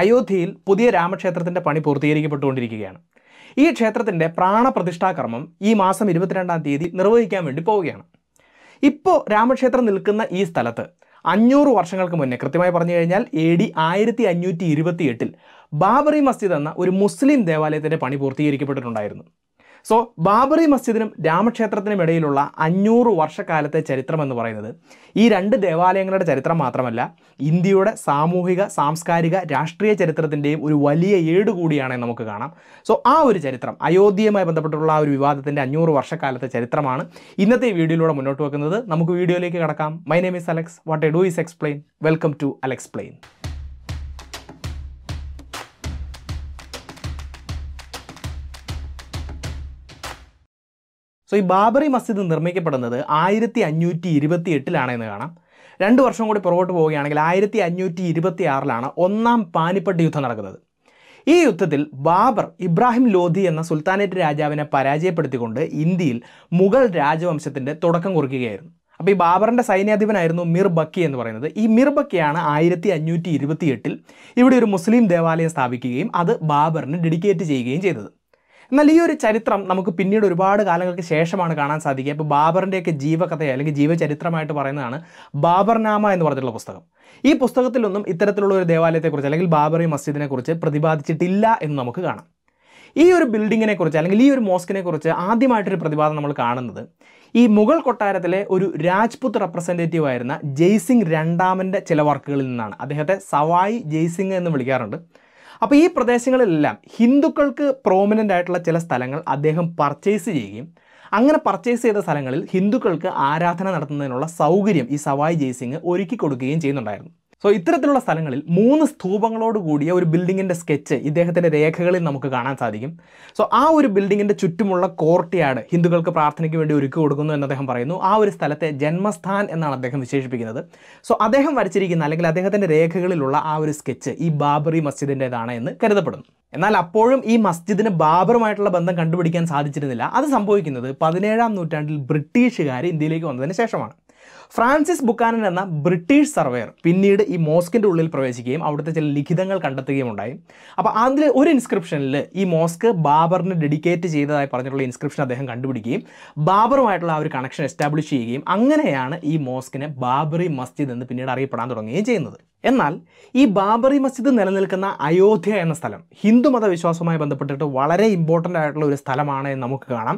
അയോധ്യയിൽ പുതിയ രാമക്ഷേത്രത്തിൻ്റെ പണി പൂർത്തീകരിക്കപ്പെട്ടുകൊണ്ടിരിക്കുകയാണ് ഈ ക്ഷേത്രത്തിൻ്റെ പ്രാണപ്രതിഷ്ഠാകർമ്മം ഈ മാസം ഇരുപത്തിരണ്ടാം തീയതി നിർവഹിക്കാൻ വേണ്ടി പോവുകയാണ് ഇപ്പോൾ രാമക്ഷേത്രം നിൽക്കുന്ന ഈ സ്ഥലത്ത് അഞ്ഞൂറ് വർഷങ്ങൾക്ക് മുന്നേ കൃത്യമായി പറഞ്ഞു കഴിഞ്ഞാൽ എ ഡി ആയിരത്തി അഞ്ഞൂറ്റി ഇരുപത്തി എട്ടിൽ ബാബറി മസ്ജിദ് എന്ന ഒരു മുസ്ലിം ദേവാലയത്തിൻ്റെ പണി പൂർത്തീകരിക്കപ്പെട്ടിട്ടുണ്ടായിരുന്നു സോ ബാബറി മസ്ജിദിനും രാമക്ഷേത്രത്തിനും ഇടയിലുള്ള അഞ്ഞൂറ് വർഷക്കാലത്തെ ചരിത്രം എന്ന് പറയുന്നത് ഈ രണ്ട് ദേവാലയങ്ങളുടെ ചരിത്രം മാത്രമല്ല ഇന്ത്യയുടെ സാമൂഹിക സാംസ്കാരിക രാഷ്ട്രീയ ചരിത്രത്തിൻ്റെയും ഒരു വലിയ ഏട് കൂടിയാണ് നമുക്ക് കാണാം സോ ആ ഒരു ചരിത്രം അയോധ്യയുമായി ബന്ധപ്പെട്ടുള്ള ആ ഒരു വിവാദത്തിൻ്റെ അഞ്ഞൂറ് വർഷക്കാലത്തെ ചരിത്രമാണ് ഇന്നത്തെ വീഡിയോയിലൂടെ മുന്നോട്ട് വെക്കുന്നത് നമുക്ക് വീഡിയോയിലേക്ക് കടക്കാം my name is Alex what I do is explain welcome to Alex plain so ഈ ബാബറി മസ്ജിദ് നിർമ്മിക്കപ്പെടുന്നത് ആയിരത്തി അഞ്ഞൂറ്റി ഇരുപത്തി എട്ടിലാണെന്ന് കാണാം രണ്ട് വർഷം കൂടി പുറകോട്ട് പോവുകയാണെങ്കിൽ ആയിരത്തി അഞ്ഞൂറ്റി ഇരുപത്തി ആറിലാണ് ഒന്നാം പാനിപ്പട്ട് യുദ്ധം നടക്കുന്നത് ഈ യുദ്ധത്തിൽ ബാബർ ഇബ്രാഹിം ലോധി എന്ന സുൽത്താനേറ്റ് രാജാവിനെ പരാജയപ്പെടുത്തിക്കൊണ്ട് ഇന്ത്യയിൽ മുഗൾ രാജവംശത്തിൻ്റെ തുടക്കം കുറിക്കുകയായിരുന്നു അപ്പോൾ ഈ ബാബറിൻ്റെ സൈന്യാധിപനായിരുന്നു മിർ ബക്കി എന്ന് പറയുന്നത് ഈ മിർ ബക്കിയാണ് ആയിരത്തി അഞ്ഞൂറ്റി ഇരുപത്തി എട്ടിൽ ഇവിടെ ഒരു മുസ്ലിം ദേവാലയം സ്ഥാപിക്കുകയും അത് ബാബറിന് ഡെഡിക്കേറ്റ് ചെയ്യുകയും ചെയ്തത് എന്നാൽ ഈ ഒരു ചരിത്രം നമുക്ക് പിന്നീട് ഒരുപാട് കാലങ്ങൾക്ക് ശേഷമാണ് കാണാൻ സാധിക്കുക ഇപ്പോൾ ബാബറിൻ്റെയൊക്കെ ജീവകഥ അല്ലെങ്കിൽ ജീവചരിത്രമായിട്ട് പറയുന്നതാണ് ബാബർനാമ എന്ന് പറഞ്ഞിട്ടുള്ള പുസ്തകം ഈ പുസ്തകത്തിലൊന്നും ഇത്തരത്തിലുള്ള ഒരു ദേവാലയത്തെക്കുറിച്ച് അല്ലെങ്കിൽ ബാബറി മസ്ജിദിനെക്കുറിച്ച് പ്രതിപാദിച്ചിട്ടില്ല എന്ന് നമുക്ക് കാണാം ഈ ഒരു ബിൽഡിങ്ങിനെ കുറിച്ച് അല്ലെങ്കിൽ ഈ ഒരു മോസ്കിനെ കുറിച്ച് ആദ്യമായിട്ടൊരു പ്രതിപാദം നമ്മൾ കാണുന്നത് ഈ മുഗൾ കൊട്ടാരത്തിലെ ഒരു രാജ്പുത് റെപ്രസെൻറ്റേറ്റീവ് ആയിരുന്ന ജയ്സിംഗ് രണ്ടാമൻ്റെ ചില വർക്കുകളിൽ നിന്നാണ് അദ്ദേഹത്തെ സവായ് ജയ്സിംഗ് എന്ന് വിളിക്കാറുണ്ട് അപ്പോൾ ഈ പ്രദേശങ്ങളിലെല്ലാം ഹിന്ദുക്കൾക്ക് പ്രോമിനൻ്റ് ആയിട്ടുള്ള ചില സ്ഥലങ്ങൾ അദ്ദേഹം പർച്ചേസ് ചെയ്യുകയും അങ്ങനെ പർച്ചേസ് ചെയ്ത സ്ഥലങ്ങളിൽ ഹിന്ദുക്കൾക്ക് ആരാധന നടത്തുന്നതിനുള്ള സൗകര്യം ഈ സവായ് ജയ്സിംഗ് ഒരുക്കി കൊടുക്കുകയും ചെയ്യുന്നുണ്ടായിരുന്നു സോ ഇത്തരത്തിലുള്ള സ്ഥലങ്ങളിൽ മൂന്ന് സ്തൂപങ്ങളോട് കൂടിയ ഒരു ബിൽഡിങ്ങിൻ്റെ സ്കെച്ച് ഇദ്ദേഹത്തിൻ്റെ രേഖകളിൽ നമുക്ക് കാണാൻ സാധിക്കും സോ ആ ഒരു ബിൽഡിങ്ങിൻ്റെ ചുറ്റുമുള്ള കോർട്ട്യാർഡ് ഹിന്ദുക്കൾക്ക് പ്രാർത്ഥനയ്ക്ക് വേണ്ടി ഒരുക്കി കൊടുക്കുന്നു എന്ന് അദ്ദേഹം പറയുന്നു ആ ഒരു സ്ഥലത്തെ ജന്മസ്ഥാൻ എന്നാണ് അദ്ദേഹം വിശേഷിപ്പിക്കുന്നത് സോ അദ്ദേഹം വരച്ചിരിക്കുന്ന അല്ലെങ്കിൽ അദ്ദേഹത്തിൻ്റെ രേഖകളിലുള്ള ആ ഒരു സ്കെച്ച് ഈ ബാബറി മസ്ജിദിൻ്റെതാണ് എന്ന് കരുതപ്പെടുന്നു എന്നാൽ അപ്പോഴും ഈ മസ്ജിദിന് ബാബറുമായിട്ടുള്ള ബന്ധം കണ്ടുപിടിക്കാൻ സാധിച്ചിരുന്നില്ല അത് സംഭവിക്കുന്നത് പതിനേഴാം നൂറ്റാണ്ടിൽ ബ്രിട്ടീഷുകാർ ഇന്ത്യയിലേക്ക് വന്നതിന് ശേഷമാണ് ഫ്രാൻസിസ് ബുക്കാനൻ എന്ന ബ്രിട്ടീഷ് സർവേയർ പിന്നീട് ഈ മോസ്കിൻ്റെ ഉള്ളിൽ പ്രവേശിക്കുകയും അവിടുത്തെ ചില ലിഖിതങ്ങൾ കണ്ടെത്തുകയും ഉണ്ടായി അപ്പോൾ അതിൽ ഒരു ഇൻസ്ക്രിപ്ഷനിൽ ഈ മോസ്ക് ബാബറിന് ഡെഡിക്കേറ്റ് ചെയ്തതായി പറഞ്ഞിട്ടുള്ള ഇൻസ്ക്രിപ്ഷൻ അദ്ദേഹം കണ്ടുപിടിക്കുകയും ബാബറുമായിട്ടുള്ള ആ ഒരു കണക്ഷൻ എസ്റ്റാബ്ലിഷ് ചെയ്യുകയും അങ്ങനെയാണ് ഈ മോസ്കിനെ ബാബറി മസ്ജിദ് എന്ന് പിന്നീട് അറിയപ്പെടാൻ തുടങ്ങുകയും ചെയ്യുന്നത് എന്നാൽ ഈ ബാബറി മസ്ജിദ് നിലനിൽക്കുന്ന അയോധ്യ എന്ന സ്ഥലം ഹിന്ദു മതവിശ്വാസവുമായി ബന്ധപ്പെട്ടിട്ട് വളരെ ഇമ്പോർട്ടൻ്റ് ആയിട്ടുള്ള ഒരു സ്ഥലമാണ് എന്ന് നമുക്ക് കാണാം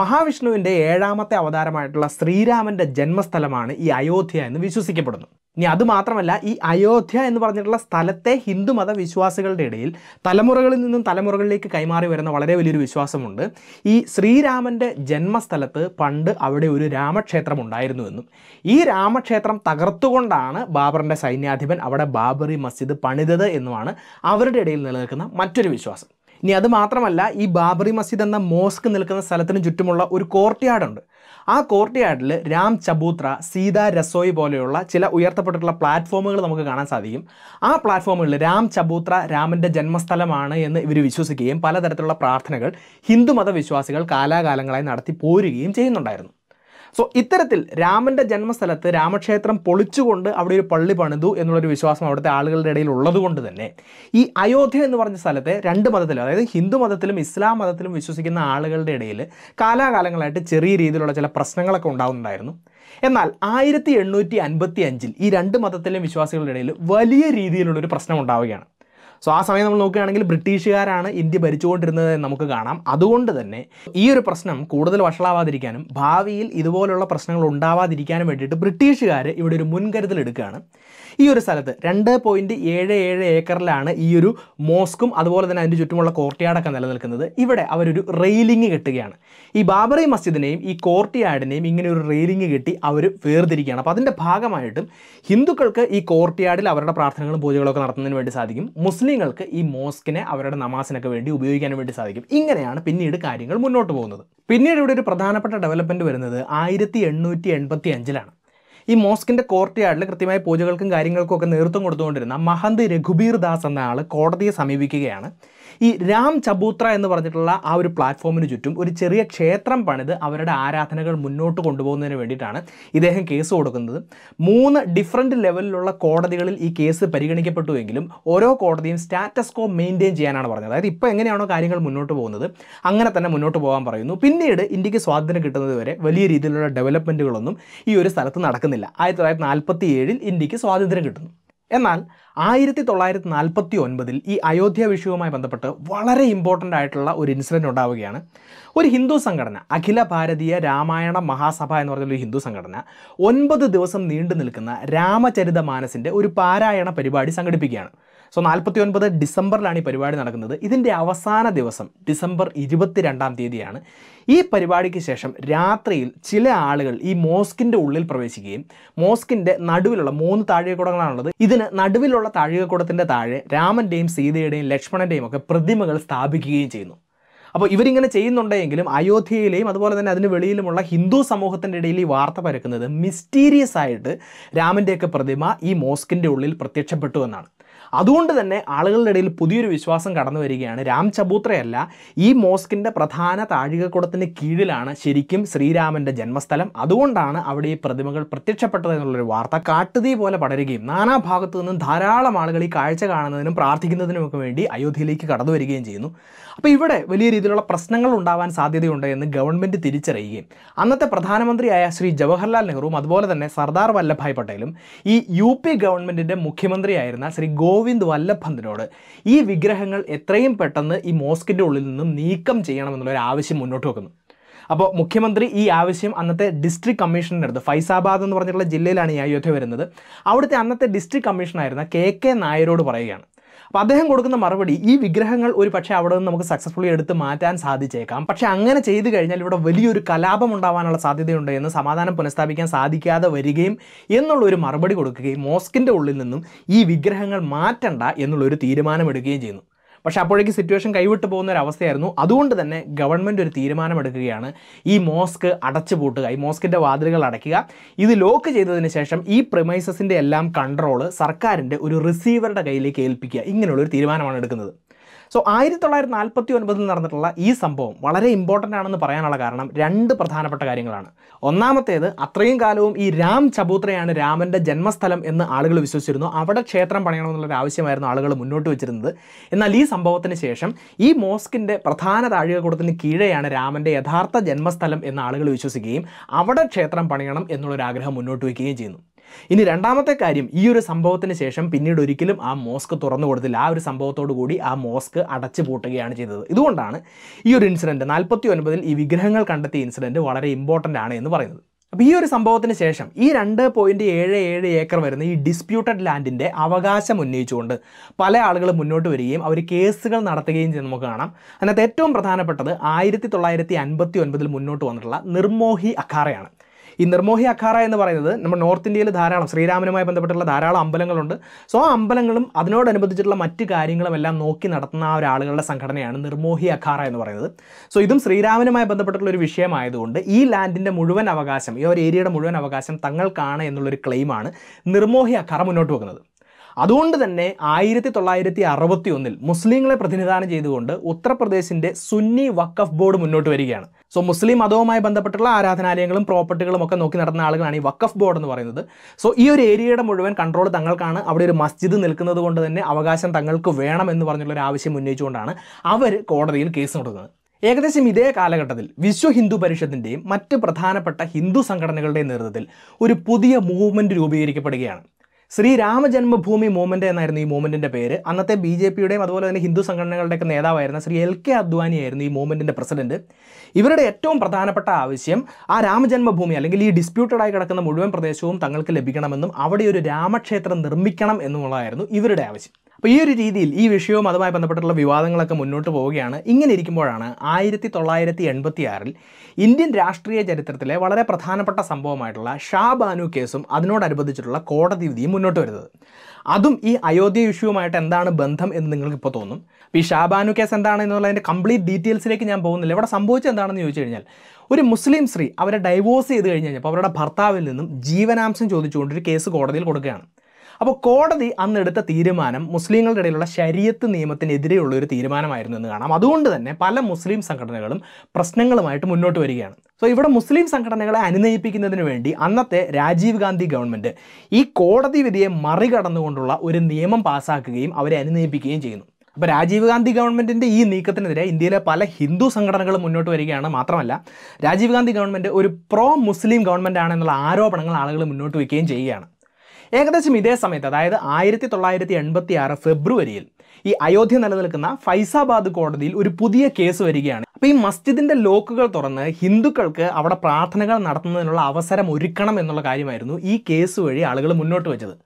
മഹാവിഷ്ണുവിൻ്റെ ഏഴാമത്തെ അവതാരമായിട്ടുള്ള ശ്രീരാമൻ്റെ ജന്മസ്ഥലമാണ് ഈ അയോധ്യ എന്ന് വിശ്വസിക്കപ്പെടുന്നു ഇനി അത് മാത്രമല്ല ഈ അയോധ്യ എന്ന് പറഞ്ഞിട്ടുള്ള സ്ഥലത്തെ ഹിന്ദുമത വിശ്വാസികളുടെ ഇടയിൽ തലമുറകളിൽ നിന്നും തലമുറകളിലേക്ക് കൈമാറി വരുന്ന വളരെ വലിയൊരു വിശ്വാസമുണ്ട് ഈ ശ്രീരാമൻ്റെ ജന്മസ്ഥലത്ത് പണ്ട് അവിടെ ഒരു രാമക്ഷേത്രം ഉണ്ടായിരുന്നു എന്നും ഈ രാമക്ഷേത്രം തകർത്തുകൊണ്ടാണ് ബാബറിൻ്റെ സൈന്യാധിപൻ അവിടെ ബാബറി മസ്ജിദ് പണിതത് എന്നുമാണ് അവരുടെ ഇടയിൽ നിലനിൽക്കുന്ന മറ്റൊരു വിശ്വാസം ഇനി അത് മാത്രമല്ല ഈ ബാബറി മസ്ജിദ് എന്ന മോസ്ക് നിൽക്കുന്ന സ്ഥലത്തിന് ചുറ്റുമുള്ള ഒരു യാർഡുണ്ട് ആ യാർഡിൽ രാം ചബൂത്ര സീത രസോയി പോലെയുള്ള ചില ഉയർത്തപ്പെട്ടിട്ടുള്ള പ്ലാറ്റ്ഫോമുകൾ നമുക്ക് കാണാൻ സാധിക്കും ആ പ്ലാറ്റ്ഫോമുകളിൽ രാം ചബൂത്ര രാമൻ്റെ ജന്മസ്ഥലമാണ് എന്ന് ഇവർ വിശ്വസിക്കുകയും പലതരത്തിലുള്ള പ്രാർത്ഥനകൾ ഹിന്ദുമത വിശ്വാസികൾ കാലാകാലങ്ങളായി നടത്തി പോരുകയും ചെയ്യുന്നുണ്ടായിരുന്നു സോ ഇത്തരത്തിൽ രാമൻ്റെ ജന്മസ്ഥലത്ത് രാമക്ഷേത്രം പൊളിച്ചുകൊണ്ട് അവിടെ ഒരു പള്ളി പണിതു എന്നുള്ളൊരു വിശ്വാസം അവിടുത്തെ ആളുകളുടെ ഇടയിൽ ഉള്ളതുകൊണ്ട് തന്നെ ഈ അയോധ്യ എന്ന് പറഞ്ഞ സ്ഥലത്തെ രണ്ട് മതത്തിലും അതായത് ഹിന്ദു മതത്തിലും ഇസ്ലാം മതത്തിലും വിശ്വസിക്കുന്ന ആളുകളുടെ ഇടയിൽ കാലാകാലങ്ങളായിട്ട് ചെറിയ രീതിയിലുള്ള ചില പ്രശ്നങ്ങളൊക്കെ ഉണ്ടാകുന്നുണ്ടായിരുന്നു എന്നാൽ ആയിരത്തി എണ്ണൂറ്റി അൻപത്തി അഞ്ചിൽ ഈ രണ്ട് മതത്തിലെയും വിശ്വാസികളുടെ ഇടയിൽ വലിയ രീതിയിലുള്ളൊരു പ്രശ്നം ഉണ്ടാവുകയാണ് സോ ആ സമയം നമ്മൾ നോക്കുകയാണെങ്കിൽ ബ്രിട്ടീഷുകാരാണ് ഇന്ത്യ ഭരിച്ചുകൊണ്ടിരുന്നത് നമുക്ക് കാണാം അതുകൊണ്ട് തന്നെ ഈ ഒരു പ്രശ്നം കൂടുതൽ വഷളാവാതിരിക്കാനും ഭാവിയിൽ ഇതുപോലുള്ള പ്രശ്നങ്ങൾ ഉണ്ടാവാതിരിക്കാനും വേണ്ടിയിട്ട് ബ്രിട്ടീഷുകാർ ഇവിടെ ഒരു മുൻകരുതൽ എടുക്കുകയാണ് ഈ ഒരു സ്ഥലത്ത് രണ്ട് പോയിന്റ് ഏഴ് ഏഴ് ഏക്കറിലാണ് ഈ ഒരു മോസ്കും അതുപോലെ തന്നെ അതിൻ്റെ ചുറ്റുമുള്ള കോർട്ട്യാർഡൊക്കെ നിലനിൽക്കുന്നത് ഇവിടെ അവരൊരു റെയിലിംഗ് കെട്ടുകയാണ് ഈ ബാബറി മസ്ജിദിനെയും ഈ കോർട്ട്യാർഡിനെയും ഇങ്ങനെ ഒരു റെയിലിംഗ് കെട്ടി അവർ വേർതിരിക്കുകയാണ് അപ്പോൾ അതിൻ്റെ ഭാഗമായിട്ടും ഹിന്ദുക്കൾക്ക് ഈ കോർട്ട്യാർഡിൽ അവരുടെ പ്രാർത്ഥനകളും പൂജകളൊക്കെ നടത്തുന്നതിന് വേണ്ടി സാധിക്കും മുസ്ലിങ്ങൾക്ക് ഈ മോസ്കിനെ അവരുടെ നമാസിനൊക്കെ വേണ്ടി ഉപയോഗിക്കാൻ വേണ്ടി സാധിക്കും ഇങ്ങനെയാണ് പിന്നീട് കാര്യങ്ങൾ മുന്നോട്ട് പോകുന്നത് പിന്നീട് ഇവിടെ ഒരു പ്രധാനപ്പെട്ട ഡെവലപ്മെൻറ്റ് വരുന്നത് ആയിരത്തി എണ്ണൂറ്റി എൺപത്തി അഞ്ചിലാണ് ഈ മോസ്കിൻ്റെ കോർട്ട് യാർഡിൽ കൃത്യമായ പൂജകൾക്കും കാര്യങ്ങൾക്കും ഒക്കെ നേതൃത്വം കൊടുത്തുകൊണ്ടിരുന്ന മഹന്ത് രഘുബീർ ദാസ് എന്ന ആൾ കോടതിയെ സമീപിക്കുകയാണ് ഈ രാം ചബൂത്ര എന്ന് പറഞ്ഞിട്ടുള്ള ആ ഒരു പ്ലാറ്റ്ഫോമിന് ചുറ്റും ഒരു ചെറിയ ക്ഷേത്രം പണിത് അവരുടെ ആരാധനകൾ മുന്നോട്ട് കൊണ്ടുപോകുന്നതിന് വേണ്ടിയിട്ടാണ് ഇദ്ദേഹം കേസ് കൊടുക്കുന്നത് മൂന്ന് ഡിഫറൻറ്റ് ലെവലിലുള്ള കോടതികളിൽ ഈ കേസ് പരിഗണിക്കപ്പെട്ടുവെങ്കിലും ഓരോ കോടതിയും സ്റ്റാറ്റസ് കോ മെയിൻറ്റെയിൻ ചെയ്യാനാണ് പറഞ്ഞത് അതായത് ഇപ്പോൾ എങ്ങനെയാണോ കാര്യങ്ങൾ മുന്നോട്ട് പോകുന്നത് അങ്ങനെ തന്നെ മുന്നോട്ട് പോകാൻ പറയുന്നു പിന്നീട് ഇന്ത്യക്ക് സ്വാതന്ത്ര്യം കിട്ടുന്നത് വരെ വലിയ രീതിയിലുള്ള ഡെവലപ്മെൻറ്റുകളൊന്നും ഈ ഒരു സ്ഥലത്ത് നടക്കുന്നില്ല ആയിരത്തി തൊള്ളായിരത്തി നാൽപ്പത്തി ഏഴിൽ ഇന്ത്യക്ക് സ്വാതന്ത്ര്യം കിട്ടുന്നു എന്നാൽ ആയിരത്തി തൊള്ളായിരത്തി നാൽപ്പത്തി ഒൻപതിൽ ഈ അയോധ്യ വിഷയവുമായി ബന്ധപ്പെട്ട് വളരെ ഇമ്പോർട്ടൻ്റ് ആയിട്ടുള്ള ഒരു ഇൻസിഡൻറ്റ് ഉണ്ടാവുകയാണ് ഒരു ഹിന്ദു സംഘടന അഖില ഭാരതീയ രാമായണ മഹാസഭ എന്ന് പറയുന്ന ഒരു ഹിന്ദു സംഘടന ഒൻപത് ദിവസം നീണ്ടു നിൽക്കുന്ന രാമചരിത മാനസിൻ്റെ ഒരു പാരായണ പരിപാടി സംഘടിപ്പിക്കുകയാണ് സോ നാൽപ്പത്തി ഒൻപത് ഡിസംബറിലാണ് ഈ പരിപാടി നടക്കുന്നത് ഇതിൻ്റെ അവസാന ദിവസം ഡിസംബർ രണ്ടാം തീയതിയാണ് ഈ പരിപാടിക്ക് ശേഷം രാത്രിയിൽ ചില ആളുകൾ ഈ മോസ്കിൻ്റെ ഉള്ളിൽ പ്രവേശിക്കുകയും മോസ്കിൻ്റെ നടുവിലുള്ള മൂന്ന് താഴികക്കുടങ്ങളാണുള്ളത് ഇതിന് നടുവിലുള്ള താഴികക്കുടത്തിൻ്റെ താഴെ രാമൻ്റെയും സീതയുടെയും ലക്ഷ്മണൻ്റെയും ഒക്കെ പ്രതിമകൾ സ്ഥാപിക്കുകയും ചെയ്യുന്നു അപ്പോൾ ഇവരിങ്ങനെ ചെയ്യുന്നുണ്ടെങ്കിലും അയോധ്യയിലെയും അതുപോലെ തന്നെ അതിന് വെളിയിലുമുള്ള ഹിന്ദു സമൂഹത്തിൻ്റെ ഇടയിൽ ഈ വാർത്ത പരക്കുന്നത് മിസ്റ്റീരിയസ് ആയിട്ട് രാമൻ്റെയൊക്കെ പ്രതിമ ഈ മോസ്കിൻ്റെ ഉള്ളിൽ പ്രത്യക്ഷപ്പെട്ടു എന്നാണ് അതുകൊണ്ട് തന്നെ ആളുകളുടെ ഇടയിൽ പുതിയൊരു വിശ്വാസം കടന്നു വരികയാണ് രാം ചബൂത്രയല്ല ഈ മോസ്കിൻ്റെ പ്രധാന താഴികക്കുടത്തിന് കീഴിലാണ് ശരിക്കും ശ്രീരാമൻ്റെ ജന്മസ്ഥലം അതുകൊണ്ടാണ് അവിടെ ഈ പ്രതിമകൾ പ്രത്യക്ഷപ്പെട്ടത് എന്നുള്ളൊരു വാർത്ത കാട്ടുതീ പോലെ പടരുകയും നാനാ ഭാഗത്തു നിന്നും ധാരാളം ആളുകൾ ഈ കാഴ്ച കാണുന്നതിനും പ്രാർത്ഥിക്കുന്നതിനുമൊക്കെ വേണ്ടി അയോധ്യയിലേക്ക് കടന്നു വരികയും ചെയ്യുന്നു അപ്പോൾ ഇവിടെ വലിയ രീതിയിലുള്ള പ്രശ്നങ്ങൾ ഉണ്ടാവാൻ സാധ്യതയുണ്ട് എന്ന് ഗവൺമെൻറ് തിരിച്ചറിയുകയും അന്നത്തെ പ്രധാനമന്ത്രിയായ ശ്രീ ജവഹർലാൽ നെഹ്റുവും അതുപോലെ തന്നെ സർദാർ വല്ലഭായ് പട്ടേലും ഈ യു പി ഗവൺമെൻറ്റിൻ്റെ മുഖ്യമന്ത്രിയായിരുന്ന ശ്രീ ഗോ ഗോവിന്ദ് വല്ലഭന്തിനോട് ഈ വിഗ്രഹങ്ങൾ എത്രയും പെട്ടെന്ന് ഈ മോസ്കിൻ്റെ ഉള്ളിൽ നിന്നും നീക്കം ചെയ്യണമെന്നുള്ള ഒരു ആവശ്യം മുന്നോട്ട് വെക്കുന്നു അപ്പോൾ മുഖ്യമന്ത്രി ഈ ആവശ്യം അന്നത്തെ ഡിസ്ട്രിക്ട് കമ്മീഷണറിൻ്റെ അടുത്ത് ഫൈസാബാദ് എന്ന് പറഞ്ഞിട്ടുള്ള ജില്ലയിലാണ് ഈ അയോധ്യ വരുന്നത് അവിടുത്തെ അന്നത്തെ ഡിസ്ട്രിക്ട് കമ്മീഷണറായിരുന്ന കെ കെ നായരോട് പറയുകയാണ് അപ്പോൾ അദ്ദേഹം കൊടുക്കുന്ന മറുപടി ഈ വിഗ്രഹങ്ങൾ ഒരു പക്ഷേ അവിടെ നിന്ന് നമുക്ക് സക്സസ്ഫുള്ളി എടുത്ത് മാറ്റാൻ സാധിച്ചേക്കാം പക്ഷേ അങ്ങനെ ചെയ്തു കഴിഞ്ഞാൽ ഇവിടെ വലിയൊരു കലാപം ഉണ്ടാവാനുള്ള സാധ്യതയുണ്ട് എന്ന് സമാധാനം പുനഃസ്ഥാപിക്കാൻ സാധിക്കാതെ വരികയും എന്നുള്ളൊരു മറുപടി കൊടുക്കുകയും മോസ്കിൻ്റെ ഉള്ളിൽ നിന്നും ഈ വിഗ്രഹങ്ങൾ മാറ്റണ്ട എന്നുള്ളൊരു തീരുമാനമെടുക്കുകയും ചെയ്യുന്നു പക്ഷേ അപ്പോഴേക്ക് സിറ്റുവേഷൻ കൈവിട്ട് പോകുന്ന ഒരു അവസ്ഥയായിരുന്നു അതുകൊണ്ട് തന്നെ ഗവൺമെൻറ് ഒരു തീരുമാനമെടുക്കുകയാണ് ഈ മോസ്ക് അടച്ചുപൂട്ടുക ഈ മോസ്കിൻ്റെ വാതിലുകൾ അടയ്ക്കുക ഇത് ലോക്ക് ചെയ്തതിന് ശേഷം ഈ പ്രിമൈസസിൻ്റെ എല്ലാം കൺട്രോൾ സർക്കാരിൻ്റെ ഒരു റിസീവറുടെ കയ്യിലേക്ക് ഏൽപ്പിക്കുക ഇങ്ങനെയുള്ളൊരു തീരുമാനമാണ് എടുക്കുന്നത് സോ ആയിരത്തി തൊള്ളായിരത്തി നാൽപ്പത്തി ഒൻപതിൽ നടന്നിട്ടുള്ള ഈ സംഭവം വളരെ ഇമ്പോർട്ടൻ്റ് ആണെന്ന് പറയാനുള്ള കാരണം രണ്ട് പ്രധാനപ്പെട്ട കാര്യങ്ങളാണ് ഒന്നാമത്തേത് അത്രയും കാലവും ഈ രാം ചബൂത്രയാണ് രാമൻ്റെ ജന്മസ്ഥലം എന്ന് ആളുകൾ വിശ്വസിച്ചിരുന്നു അവിടെ ക്ഷേത്രം പണിയണമെന്നുള്ളൊരു ആവശ്യമായിരുന്നു ആളുകൾ മുന്നോട്ട് വെച്ചിരുന്നത് എന്നാൽ ഈ സംഭവത്തിന് ശേഷം ഈ മോസ്കിൻ്റെ പ്രധാന കൂടത്തിന് കീഴെയാണ് രാമൻ്റെ യഥാർത്ഥ ജന്മസ്ഥലം എന്ന് ആളുകൾ വിശ്വസിക്കുകയും അവിടെ ക്ഷേത്രം പണിയണം എന്നുള്ളൊരു ആഗ്രഹം മുന്നോട്ട് വയ്ക്കുകയും ചെയ്യുന്നു ഇനി രണ്ടാമത്തെ കാര്യം ഈ ഒരു സംഭവത്തിന് ശേഷം പിന്നീട് ഒരിക്കലും ആ മോസ്ക് തുറന്നു കൊടുത്തില്ല ആ ഒരു സംഭവത്തോടു കൂടി ആ മോസ്ക് അടച്ചു പൂട്ടുകയാണ് ചെയ്തത് ഇതുകൊണ്ടാണ് ഈ ഒരു ഇൻസിഡൻറ്റ് നാൽപ്പത്തി ഒൻപതിൽ ഈ വിഗ്രഹങ്ങൾ കണ്ടെത്തിയ ഇൻസിഡൻറ്റ് വളരെ ഇമ്പോർട്ടൻ്റ് ആണ് എന്ന് പറയുന്നത് അപ്പോൾ ഈ ഒരു സംഭവത്തിന് ശേഷം ഈ രണ്ട് പോയിൻറ്റ് ഏഴ് ഏഴ് ഏക്കർ വരുന്ന ഈ ഡിസ്പ്യൂട്ടഡ് ലാൻഡിൻ്റെ അവകാശം ഉന്നയിച്ചുകൊണ്ട് പല ആളുകളും മുന്നോട്ട് വരികയും അവർ കേസുകൾ നടത്തുകയും ചെയ്ത് നമുക്ക് കാണാം അതിനകത്ത് ഏറ്റവും പ്രധാനപ്പെട്ടത് ആയിരത്തി തൊള്ളായിരത്തി അൻപത്തി ഒൻപതിൽ മുന്നോട്ട് വന്നിട്ടുള്ള നിർമോഹി അഖാറയാണ് ഈ നിർമോഹി അഖാറ എന്ന് പറയുന്നത് നമ്മൾ നോർത്ത് ഇന്ത്യയിൽ ധാരാളം ശ്രീരാമനുമായി ബന്ധപ്പെട്ടുള്ള ധാരാളം അമ്പലങ്ങളുണ്ട് സോ ആ അമ്പലങ്ങളും അതിനോടനുബന്ധിച്ചിട്ടുള്ള മറ്റ് കാര്യങ്ങളും എല്ലാം നോക്കി നടത്തുന്ന ആ ഒരാളുകളുടെ സംഘടനയാണ് നിർമോഹി അഖാറ എന്ന് പറയുന്നത് സോ ഇതും ശ്രീരാമനുമായി ബന്ധപ്പെട്ടുള്ള ഒരു വിഷയമായതുകൊണ്ട് ഈ ലാൻഡിൻ്റെ മുഴുവൻ അവകാശം ഈ ഒരു ഏരിയയുടെ മുഴുവൻ അവകാശം തങ്ങൾക്കാണ് എന്നുള്ളൊരു ക്ലെയിമാണ് നിർമോഹി അഖാറ മുന്നോട്ട് വെക്കുന്നത് അതുകൊണ്ട് തന്നെ ആയിരത്തി തൊള്ളായിരത്തി അറുപത്തി ഒന്നിൽ മുസ്ലിങ്ങളെ പ്രതിനിധാനം ചെയ്തുകൊണ്ട് ഉത്തർപ്രദേശിന്റെ സുന്നി വഖഫ് ബോർഡ് മുന്നോട്ട് വരികയാണ് സോ മുസ്ലിം മതവുമായി ബന്ധപ്പെട്ടുള്ള ആരാധനാലയങ്ങളും പ്രോപ്പർട്ടികളും ഒക്കെ നോക്കി നടന്ന ആളുകളാണ് ഈ വഖഫ് ബോർഡ് എന്ന് പറയുന്നത് സോ ഈ ഒരു ഏരിയയുടെ മുഴുവൻ കൺട്രോൾ തങ്ങൾക്കാണ് അവിടെ ഒരു മസ്ജിദ് നിൽക്കുന്നത് കൊണ്ട് തന്നെ അവകാശം തങ്ങൾക്ക് വേണം എന്ന് പറഞ്ഞുള്ള ഒരു ആവശ്യം ഉന്നയിച്ചുകൊണ്ടാണ് അവർ കോടതിയിൽ കേസ് കൊടുക്കുന്നത് ഏകദേശം ഇതേ കാലഘട്ടത്തിൽ വിശ്വ ഹിന്ദു പരിഷത്തിൻ്റെയും മറ്റ് പ്രധാനപ്പെട്ട ഹിന്ദു സംഘടനകളുടെയും നേതൃത്വത്തിൽ ഒരു പുതിയ മൂവ്മെൻറ്റ് രൂപീകരിക്കപ്പെടുകയാണ് ശ്രീരാമജന്മഭൂമി മൂവ്മെൻ്റ് എന്നായിരുന്നു ഈ മൂവ്മെൻറ്റിൻ്റെ പേര് അന്നത്തെ ബി ജെ പിയുടെയും അതുപോലെ തന്നെ ഹിന്ദു സംഘടനകളുടെയൊക്കെ നേതാവായിരുന്ന ശ്രീ എൽ കെ അദ്വാനിയായിരുന്നു ഈ മൂവ്മെൻറ്റിൻ്റെ പ്രസിഡന്റ് ഇവരുടെ ഏറ്റവും പ്രധാനപ്പെട്ട ആവശ്യം ആ രാമജന്മഭൂമി അല്ലെങ്കിൽ ഈ ഡിസ്പ്യൂട്ടഡ് ആയി കിടക്കുന്ന മുഴുവൻ പ്രദേശവും തങ്ങൾക്ക് ലഭിക്കണമെന്നും അവിടെ ഒരു രാമക്ഷേത്രം നിർമ്മിക്കണം എന്നുള്ളതായിരുന്നു ഇവരുടെ ആവശ്യം അപ്പോൾ ഈ ഒരു രീതിയിൽ ഈ വിഷയവും അതുമായി ബന്ധപ്പെട്ടിട്ടുള്ള വിവാദങ്ങളൊക്കെ മുന്നോട്ട് പോവുകയാണ് ഇങ്ങനെ ഇരിക്കുമ്പോഴാണ് ആയിരത്തി തൊള്ളായിരത്തി എൺപത്തി ആറിൽ ഇന്ത്യൻ രാഷ്ട്രീയ ചരിത്രത്തിലെ വളരെ പ്രധാനപ്പെട്ട സംഭവമായിട്ടുള്ള ഷാ ബാനു കേസും അതിനോടനുബന്ധിച്ചിട്ടുള്ള കോടതി വിധിയും മുന്നോട്ട് വരുന്നത് അതും ഈ അയോധ്യ വിഷയവുമായിട്ട് എന്താണ് ബന്ധം എന്ന് നിങ്ങൾക്ക് ഇപ്പോൾ തോന്നും അപ്പോൾ ഈ ഷാബാനു കേസ് എന്താണ് എന്നുള്ളതിൻ്റെ കംപ്ലീറ്റ് ഡീറ്റെയിൽസിലേക്ക് ഞാൻ പോകുന്നില്ല ഇവിടെ സംഭവിച്ചത് എന്താണെന്ന് ചോദിച്ചു കഴിഞ്ഞാൽ ഒരു മുസ്ലിം സ്ത്രീ അവരെ ഡൈവോഴ്സ് ചെയ്ത് കഴിഞ്ഞ് കഴിഞ്ഞപ്പോൾ അവരുടെ ഭർത്താവിൽ നിന്നും ജീവനാംശം ചോദിച്ചുകൊണ്ടൊരു കേസ് കോടതിയിൽ കൊടുക്കുകയാണ് അപ്പോൾ കോടതി അന്നെടുത്ത തീരുമാനം മുസ്ലിങ്ങളുടെ ഇടയിലുള്ള ശരീരത്ത് നിയമത്തിനെതിരെയുള്ള ഒരു തീരുമാനമായിരുന്നു എന്ന് കാണാം അതുകൊണ്ട് തന്നെ പല മുസ്ലിം സംഘടനകളും പ്രശ്നങ്ങളുമായിട്ട് മുന്നോട്ട് വരികയാണ് സോ ഇവിടെ മുസ്ലിം സംഘടനകളെ അനുനയിപ്പിക്കുന്നതിന് വേണ്ടി അന്നത്തെ രാജീവ് ഗാന്ധി ഗവൺമെൻറ് ഈ കോടതി വിധിയെ മറികടന്നുകൊണ്ടുള്ള ഒരു നിയമം പാസ്സാക്കുകയും അവരെ അനുനയിപ്പിക്കുകയും ചെയ്യുന്നു അപ്പോൾ രാജീവ് ഗാന്ധി ഗവൺമെൻറ്റിൻ്റെ ഈ നീക്കത്തിനെതിരെ ഇന്ത്യയിലെ പല ഹിന്ദു സംഘടനകളും മുന്നോട്ട് വരികയാണ് മാത്രമല്ല രാജീവ് ഗാന്ധി ഗവൺമെൻറ് ഒരു പ്രോ മുസ്ലിം ഗവൺമെൻറ് ആണെന്നുള്ള ആരോപണങ്ങൾ ആളുകൾ മുന്നോട്ട് വയ്ക്കുകയും ചെയ്യുകയാണ് ഏകദേശം ഇതേ സമയത്ത് അതായത് ആയിരത്തി തൊള്ളായിരത്തി എൺപത്തി ആറ് ഫെബ്രുവരിയിൽ ഈ അയോധ്യ നിലനിൽക്കുന്ന ഫൈസാബാദ് കോടതിയിൽ ഒരു പുതിയ കേസ് വരികയാണ് അപ്പോൾ ഈ മസ്ജിദിന്റെ ലോക്കുകൾ തുറന്ന് ഹിന്ദുക്കൾക്ക് അവിടെ പ്രാർത്ഥനകൾ നടത്തുന്നതിനുള്ള അവസരം ഒരുക്കണം എന്നുള്ള കാര്യമായിരുന്നു ഈ കേസ് വഴി ആളുകൾ മുന്നോട്ട് വെച്ചത്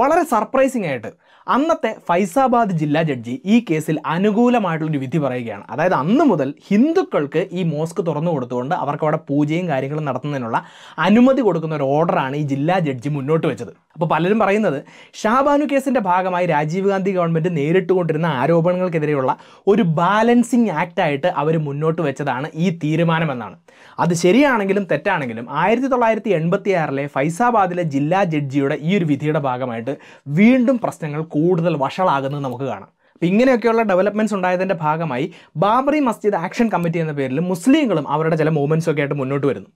വളരെ സർപ്രൈസിംഗ് ആയിട്ട് അന്നത്തെ ഫൈസാബാദ് ജില്ലാ ജഡ്ജി ഈ കേസിൽ അനുകൂലമായിട്ടുള്ളൊരു വിധി പറയുകയാണ് അതായത് അന്ന് മുതൽ ഹിന്ദുക്കൾക്ക് ഈ മോസ്ക് തുറന്നു കൊടുത്തുകൊണ്ട് അവർക്ക് അവിടെ പൂജയും കാര്യങ്ങളും നടത്തുന്നതിനുള്ള അനുമതി കൊടുക്കുന്ന ഒരു ഓർഡറാണ് ഈ ജില്ലാ ജഡ്ജി മുന്നോട്ട് വെച്ചത് അപ്പോൾ പലരും പറയുന്നത് ഷാബാനു കേസിൻ്റെ ഭാഗമായി രാജീവ് ഗാന്ധി ഗവൺമെൻറ് നേരിട്ടുകൊണ്ടിരുന്ന ആരോപണങ്ങൾക്കെതിരെയുള്ള ഒരു ബാലൻസിങ് ആക്റ്റായിട്ട് അവർ മുന്നോട്ട് വെച്ചതാണ് ഈ തീരുമാനമെന്നാണ് അത് ശരിയാണെങ്കിലും തെറ്റാണെങ്കിലും ആയിരത്തി തൊള്ളായിരത്തി എൺപത്തി ആറിലെ ഫൈസാബാദിലെ ജില്ലാ ജഡ്ജിയുടെ ഈ ഒരു വിധിയുടെ ഭാഗമായിട്ട് വീണ്ടും പ്രശ്നങ്ങൾ കൂടുതൽ വഷളാകുന്നത് നമുക്ക് കാണാം അപ്പം ഇങ്ങനെയൊക്കെയുള്ള ഡെവലപ്മെൻറ്റ്സ് ഉണ്ടായതിൻ്റെ ഭാഗമായി ബാബറി മസ്ജിദ് ആക്ഷൻ കമ്മിറ്റി എന്ന പേരിൽ മുസ്ലിങ്ങളും അവരുടെ ചില മൂവ്മെൻറ്റ്സൊക്കെ ആയിട്ട് മുന്നോട്ട് വരുന്നു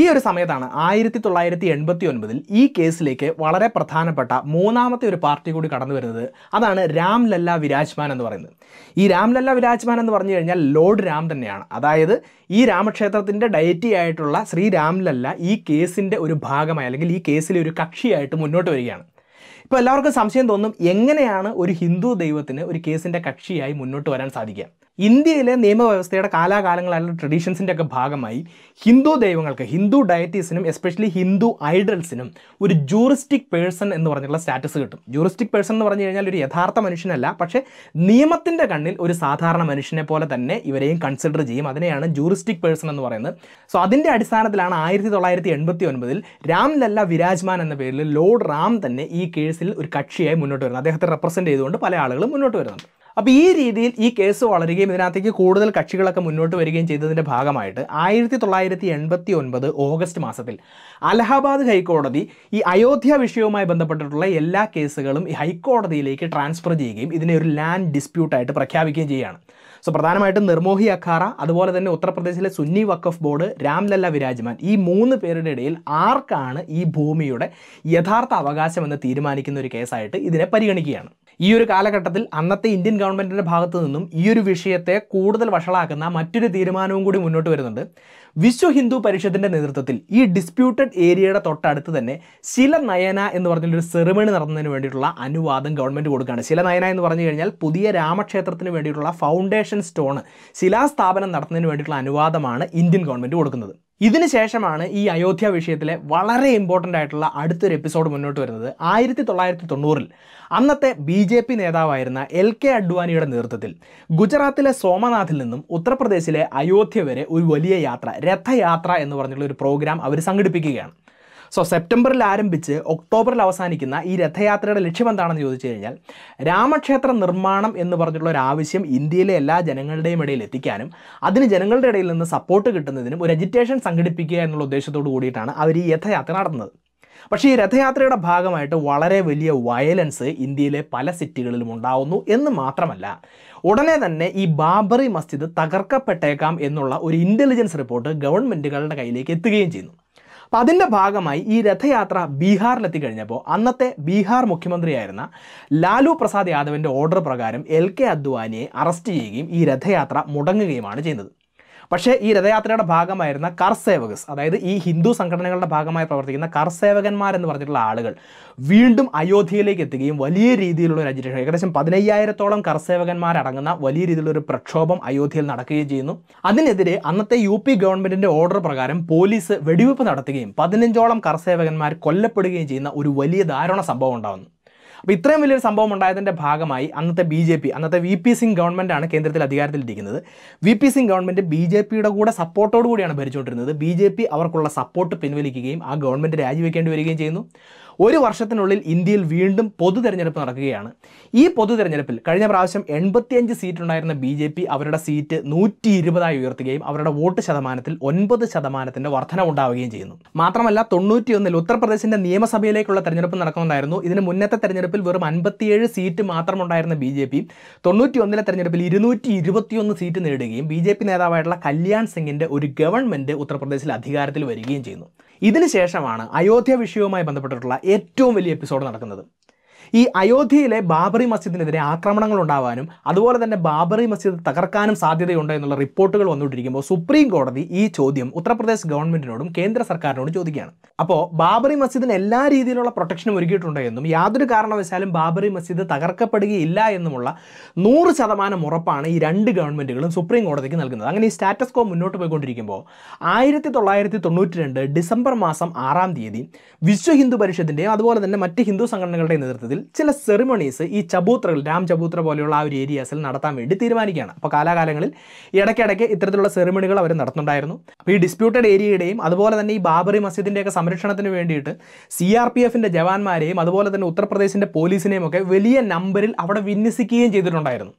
ഈ ഒരു സമയത്താണ് ആയിരത്തി തൊള്ളായിരത്തി എൺപത്തി ഒൻപതിൽ ഈ കേസിലേക്ക് വളരെ പ്രധാനപ്പെട്ട മൂന്നാമത്തെ ഒരു പാർട്ടി കൂടി കടന്നു വരുന്നത് അതാണ് രാം ലല്ല വിരാജ്മാൻ എന്ന് പറയുന്നത് ഈ രാം ലല്ല വിരാജ്മാൻ എന്ന് പറഞ്ഞു കഴിഞ്ഞാൽ ലോർഡ് രാം തന്നെയാണ് അതായത് ഈ രാമക്ഷേത്രത്തിൻ്റെ ഡയറ്റി ആയിട്ടുള്ള ശ്രീ രാം ലല്ല ഈ കേസിൻ്റെ ഒരു ഭാഗമായി അല്ലെങ്കിൽ ഈ കേസിലെ ഒരു കക്ഷിയായിട്ട് മുന്നോട്ട് വരികയാണ് ഇപ്പോൾ എല്ലാവർക്കും സംശയം തോന്നും എങ്ങനെയാണ് ഒരു ഹിന്ദു ദൈവത്തിന് ഒരു കേസിൻ്റെ കക്ഷിയായി മുന്നോട്ട് വരാൻ സാധിക്കുക ഇന്ത്യയിലെ നിയമവ്യവസ്ഥയുടെ കാലാകാലങ്ങളായ ട്രഡീഷൻസിൻ്റെ ഒക്കെ ഭാഗമായി ഹിന്ദു ദൈവങ്ങൾക്ക് ഹിന്ദു ഡയറ്റീസിനും എസ്പെഷ്യലി ഹിന്ദു ഐഡൽസിനും ഒരു ജൂറിസ്റ്റിക് പേഴ്സൺ എന്ന് പറഞ്ഞുള്ള സ്റ്റാറ്റസ് കിട്ടും ജൂറിസ്റ്റിക് പേഴ്സൺ എന്ന് പറഞ്ഞു കഴിഞ്ഞാൽ ഒരു യഥാർത്ഥ മനുഷ്യനല്ല പക്ഷേ നിയമത്തിൻ്റെ കണ്ണിൽ ഒരു സാധാരണ മനുഷ്യനെ പോലെ തന്നെ ഇവരെയും കൺസിഡർ ചെയ്യും അതിനെയാണ് ജൂറിസ്റ്റിക് പേഴ്സൺ എന്ന് പറയുന്നത് സോ അതിൻ്റെ അടിസ്ഥാനത്തിലാണ് ആയിരത്തി തൊള്ളായിരത്തി എൺപത്തി ഒൻപതിൽ രാം ലല്ല വിരാജ്മാൻ എന്ന പേരിൽ ലോർഡ് റാം തന്നെ ഈ കേസിൽ ഒരു കക്ഷിയായി മുന്നോട്ട് വരുന്നത് അദ്ദേഹത്തെ റെപ്രസെൻ്റ് ചെയ്തുകൊണ്ട് പല ആളുകളും മുന്നോട്ട് വരുന്നുണ്ട് അപ്പോൾ ഈ രീതിയിൽ ഈ കേസ് വളരുകയും ഇതിനകത്തേക്ക് കൂടുതൽ കക്ഷികളൊക്കെ മുന്നോട്ട് വരികയും ചെയ്തതിൻ്റെ ഭാഗമായിട്ട് ആയിരത്തി തൊള്ളായിരത്തി എൺപത്തി ഒൻപത് ഓഗസ്റ്റ് മാസത്തിൽ അലഹബാദ് ഹൈക്കോടതി ഈ അയോധ്യ വിഷയവുമായി ബന്ധപ്പെട്ടിട്ടുള്ള എല്ലാ കേസുകളും ഈ ഹൈക്കോടതിയിലേക്ക് ട്രാൻസ്ഫർ ചെയ്യുകയും ഇതിനെ ഒരു ലാൻഡ് ഡിസ്പ്യൂട്ടായിട്ട് പ്രഖ്യാപിക്കുകയും ചെയ്യുകയാണ് സോ പ്രധാനമായിട്ടും നിർമോഹി അഖാറ അതുപോലെ തന്നെ ഉത്തർപ്രദേശിലെ സുന്നി വഖഫ് ബോർഡ് രാംലല്ല വിരാജ്മാൻ ഈ മൂന്ന് പേരുടെ ഇടയിൽ ആർക്കാണ് ഈ ഭൂമിയുടെ യഥാർത്ഥ അവകാശം എന്ന് തീരുമാനിക്കുന്ന ഒരു കേസായിട്ട് ഇതിനെ പരിഗണിക്കുകയാണ് ഈ ഒരു കാലഘട്ടത്തിൽ അന്നത്തെ ഇന്ത്യൻ ഗവൺമെൻറ്റിൻ്റെ ഭാഗത്ത് നിന്നും ഈ ഒരു വിഷയത്തെ കൂടുതൽ വഷളാക്കുന്ന മറ്റൊരു തീരുമാനവും കൂടി മുന്നോട്ട് വരുന്നുണ്ട് വിശ്വ ഹിന്ദു പരിഷത്തിൻ്റെ നേതൃത്വത്തിൽ ഈ ഡിസ്പ്യൂട്ടഡ് ഏരിയയുടെ തൊട്ടടുത്ത് തന്നെ ശില നയന എന്ന് പറഞ്ഞൊരു സെറിമണി നടന്നതിന് വേണ്ടിയിട്ടുള്ള അനുവാദം ഗവൺമെൻറ് കൊടുക്കുകയാണ് ശില നയന എന്ന് പറഞ്ഞു കഴിഞ്ഞാൽ പുതിയ രാമക്ഷേത്രത്തിന് വേണ്ടിയിട്ടുള്ള ഫൗണ്ടേഷൻ സ്റ്റോൺ ശിലാസ്ഥാപനം നടത്തുന്നതിന് വേണ്ടിയിട്ടുള്ള അനുവാദമാണ് ഇന്ത്യൻ ഗവൺമെൻറ് കൊടുക്കുന്നത് ഇതിനുശേഷമാണ് ഈ അയോധ്യ വിഷയത്തിലെ വളരെ ഇമ്പോർട്ടൻ്റ് ആയിട്ടുള്ള അടുത്തൊരു എപ്പിസോഡ് മുന്നോട്ട് വരുന്നത് ആയിരത്തി തൊള്ളായിരത്തി തൊണ്ണൂറിൽ അന്നത്തെ ബി ജെ പി നേതാവായിരുന്ന എൽ കെ അഡ്വാനിയുടെ നേതൃത്വത്തിൽ ഗുജറാത്തിലെ സോമനാഥിൽ നിന്നും ഉത്തർപ്രദേശിലെ അയോധ്യ വരെ ഒരു വലിയ യാത്ര രഥയാത്ര എന്ന് പറഞ്ഞുള്ള ഒരു പ്രോഗ്രാം അവർ സംഘടിപ്പിക്കുകയാണ് സോ സെപ്റ്റംബറിൽ ആരംഭിച്ച് ഒക്ടോബറിൽ അവസാനിക്കുന്ന ഈ രഥയാത്രയുടെ ലക്ഷ്യം എന്താണെന്ന് ചോദിച്ചു കഴിഞ്ഞാൽ രാമക്ഷേത്ര നിർമ്മാണം എന്ന് പറഞ്ഞിട്ടുള്ള ഒരു ആവശ്യം ഇന്ത്യയിലെ എല്ലാ ജനങ്ങളുടെയും ഇടയിൽ എത്തിക്കാനും അതിന് ജനങ്ങളുടെ ഇടയിൽ നിന്ന് സപ്പോർട്ട് കിട്ടുന്നതിനും ഒരു എജിറ്റേഷൻ സംഘടിപ്പിക്കുക എന്നുള്ള ഉദ്ദേശത്തോടു കൂടിയിട്ടാണ് അവർ ഈ രഥയാത്ര നടന്നത് പക്ഷേ ഈ രഥയാത്രയുടെ ഭാഗമായിട്ട് വളരെ വലിയ വയലൻസ് ഇന്ത്യയിലെ പല സിറ്റികളിലും ഉണ്ടാവുന്നു എന്ന് മാത്രമല്ല ഉടനെ തന്നെ ഈ ബാബറി മസ്ജിദ് തകർക്കപ്പെട്ടേക്കാം എന്നുള്ള ഒരു ഇൻ്റലിജൻസ് റിപ്പോർട്ട് ഗവൺമെൻറ്റുകളുടെ കയ്യിലേക്ക് എത്തുകയും ചെയ്യുന്നു അപ്പോൾ അതിൻ്റെ ഭാഗമായി ഈ രഥയാത്ര ബീഹാറിലെത്തി കഴിഞ്ഞപ്പോൾ അന്നത്തെ ബീഹാർ മുഖ്യമന്ത്രിയായിരുന്ന ലാലു പ്രസാദ് യാദവിൻ്റെ ഓർഡർ പ്രകാരം എൽ കെ അദ്വാനിയെ അറസ്റ്റ് ചെയ്യുകയും ഈ രഥയാത്ര മുടങ്ങുകയുമാണ് ചെയ്യുന്നത് പക്ഷേ ഈ രഥയാത്രയുടെ ഭാഗമായിരുന്ന കർസേവകസ് അതായത് ഈ ഹിന്ദു സംഘടനകളുടെ ഭാഗമായി പ്രവർത്തിക്കുന്ന കർസേവകന്മാരെന്ന് പറഞ്ഞിട്ടുള്ള ആളുകൾ വീണ്ടും അയോധ്യയിലേക്ക് എത്തുകയും വലിയ രീതിയിലുള്ള ഒരു അജിറ്റേഷൻ ഏകദേശം പതിനയ്യായിരത്തോളം കർസേവകന്മാരടങ്ങുന്ന വലിയ രീതിയിലുള്ള ഒരു പ്രക്ഷോഭം അയോധ്യയിൽ നടക്കുകയും ചെയ്യുന്നു അതിനെതിരെ അന്നത്തെ യു പി ഗവൺമെന്റിന്റെ ഓർഡർ പ്രകാരം പോലീസ് വെടിവെപ്പ് നടത്തുകയും പതിനഞ്ചോളം കർസേവകന്മാർ കൊല്ലപ്പെടുകയും ചെയ്യുന്ന ഒരു വലിയ ദാരുണ സംഭവം ഉണ്ടാകുന്നു അപ്പോൾ ഇത്രയും വലിയൊരു സംഭവം ഉണ്ടായതിൻ്റെ ഭാഗമായി അന്നത്തെ ബി ജെ പി അന്നത്തെ വി പി സിംഗ് ഗവൺമെൻറ്റാണ് കേന്ദ്രത്തിൽ അധികാരത്തിലിരിക്കുന്നത് V P Singh government B J പിയുടെ കൂടെ സപ്പോർട്ടോടുകൂടിയാണ് കൂടിയാണ് ഭരിച്ചുകൊണ്ടിരുന്നത് ബി ജെ പി അവർക്കുള്ള സപ്പോർട്ട് പിൻവലിക്കുകയും ആ ഗവൺമെൻറ് രാജിവെക്കേണ്ടി വരികയും ചെയ്യുന്നു ഒരു വർഷത്തിനുള്ളിൽ ഇന്ത്യയിൽ വീണ്ടും പൊതു തെരഞ്ഞെടുപ്പ് നടക്കുകയാണ് ഈ പൊതു തെരഞ്ഞെടുപ്പിൽ കഴിഞ്ഞ പ്രാവശ്യം എൺപത്തിയഞ്ച് ഉണ്ടായിരുന്ന ബി ജെ പി അവരുടെ സീറ്റ് നൂറ്റി ഇരുപതായി ഉയർത്തുകയും അവരുടെ വോട്ട് ശതമാനത്തിൽ ഒൻപത് വർധന ഉണ്ടാവുകയും ചെയ്യുന്നു മാത്രമല്ല തൊണ്ണൂറ്റിയൊന്നിൽ ഉത്തർപ്രദേശിന്റെ നിയമസഭയിലേക്കുള്ള തെരഞ്ഞെടുപ്പ് നടക്കുന്നുണ്ടായിരുന്നു ഇതിന് മുന്നത്തെ തെരഞ്ഞെടുപ്പിൽ വെറും അൻപത്തിയേഴ് സീറ്റ് ഉണ്ടായിരുന്ന ബി ജെ പി തൊണ്ണൂറ്റിയൊന്നിലെ തെരഞ്ഞെടുപ്പിൽ ഇരുന്നൂറ്റി ഇരുപത്തിയൊന്ന് സീറ്റ് നേടുകയും ബി ജെ പി നേതാവായിട്ടുള്ള കല്യാൺ സിംഗിന്റെ ഒരു ഗവൺമെന്റ് ഉത്തർപ്രദേശിൽ അധികാരത്തിൽ വരികയും ചെയ്യുന്നു ഇതിനുശേഷമാണ് അയോധ്യ വിഷയവുമായി ബന്ധപ്പെട്ടിട്ടുള്ള ഏറ്റവും വലിയ എപ്പിസോഡ് നടക്കുന്നത് ഈ അയോധ്യയിലെ ബാബറി മസ്ജിദിനെതിരെ ആക്രമണങ്ങൾ ഉണ്ടാവാനും അതുപോലെ തന്നെ ബാബറി മസ്ജിദ് തകർക്കാനും സാധ്യതയുണ്ട് എന്നുള്ള റിപ്പോർട്ടുകൾ വന്നുകൊണ്ടിരിക്കുമ്പോൾ സുപ്രീം കോടതി ഈ ചോദ്യം ഉത്തർപ്രദേശ് ഗവൺമെന്റിനോടും കേന്ദ്ര സർക്കാരിനോടും ചോദിക്കുകയാണ് അപ്പോൾ ബാബറി മസ്ജിദിന് എല്ലാ രീതിയിലുള്ള പ്രൊട്ടക്ഷനും ഒരുക്കിയിട്ടുണ്ട് എന്നും യാതൊരു കാരണവശാലും ബാബറി മസ്ജിദ് തകർക്കപ്പെടുകയില്ല എന്നുമുള്ള നൂറ് ശതമാനം ഉറപ്പാണ് ഈ രണ്ട് ഗവൺമെന്റുകളും സുപ്രീം കോടതിക്ക് നൽകുന്നത് അങ്ങനെ ഈ സ്റ്റാറ്റസ് കോ മുന്നോട്ട് പോയിക്കൊണ്ടിരിക്കുമ്പോൾ ആയിരത്തി തൊള്ളായിരത്തി തൊണ്ണൂറ്റി രണ്ട് ഡിസംബർ മാസം ആറാം തീയതി വിശ്വ ഹിന്ദു പരിഷത്തിൻ്റെയും അതുപോലെ തന്നെ മറ്റ് ഹിന്ദു സംഘടനകളുടെയും നേതൃത്വത്തിൽ ചില സെറിമണീസ് ഈ ചബൂത്രകൾ രാം ചബൂത്ര പോലെയുള്ള ആ ഒരു ഏരിയാസിൽ നടത്താൻ വേണ്ടി തീരുമാനിക്കുകയാണ് അപ്പോൾ കാലാകാലങ്ങളിൽ ഇടയ്ക്കിടയ്ക്ക് ഇത്തരത്തിലുള്ള സെറിമണികൾ അവർ നടത്തുന്നുണ്ടായിരുന്നു അപ്പോൾ ഈ ഡിസ്പ്യൂട്ടഡ് ഏരിയയുടെയും അതുപോലെ തന്നെ ഈ ബാബറി മസ്ജിദിൻ്റെയൊക്കെ സംരക്ഷണത്തിന് വേണ്ടിയിട്ട് സി ആർ പി എഫിൻ്റെ ജവാന്മാരെയും അതുപോലെ തന്നെ ഉത്തർപ്രദേശിൻ്റെ പോലീസിനെയും ഒക്കെ വലിയ നമ്പറിൽ അവിടെ വിന്യസിക്കുകയും ചെയ്തിട്ടുണ്ടായിരുന്നു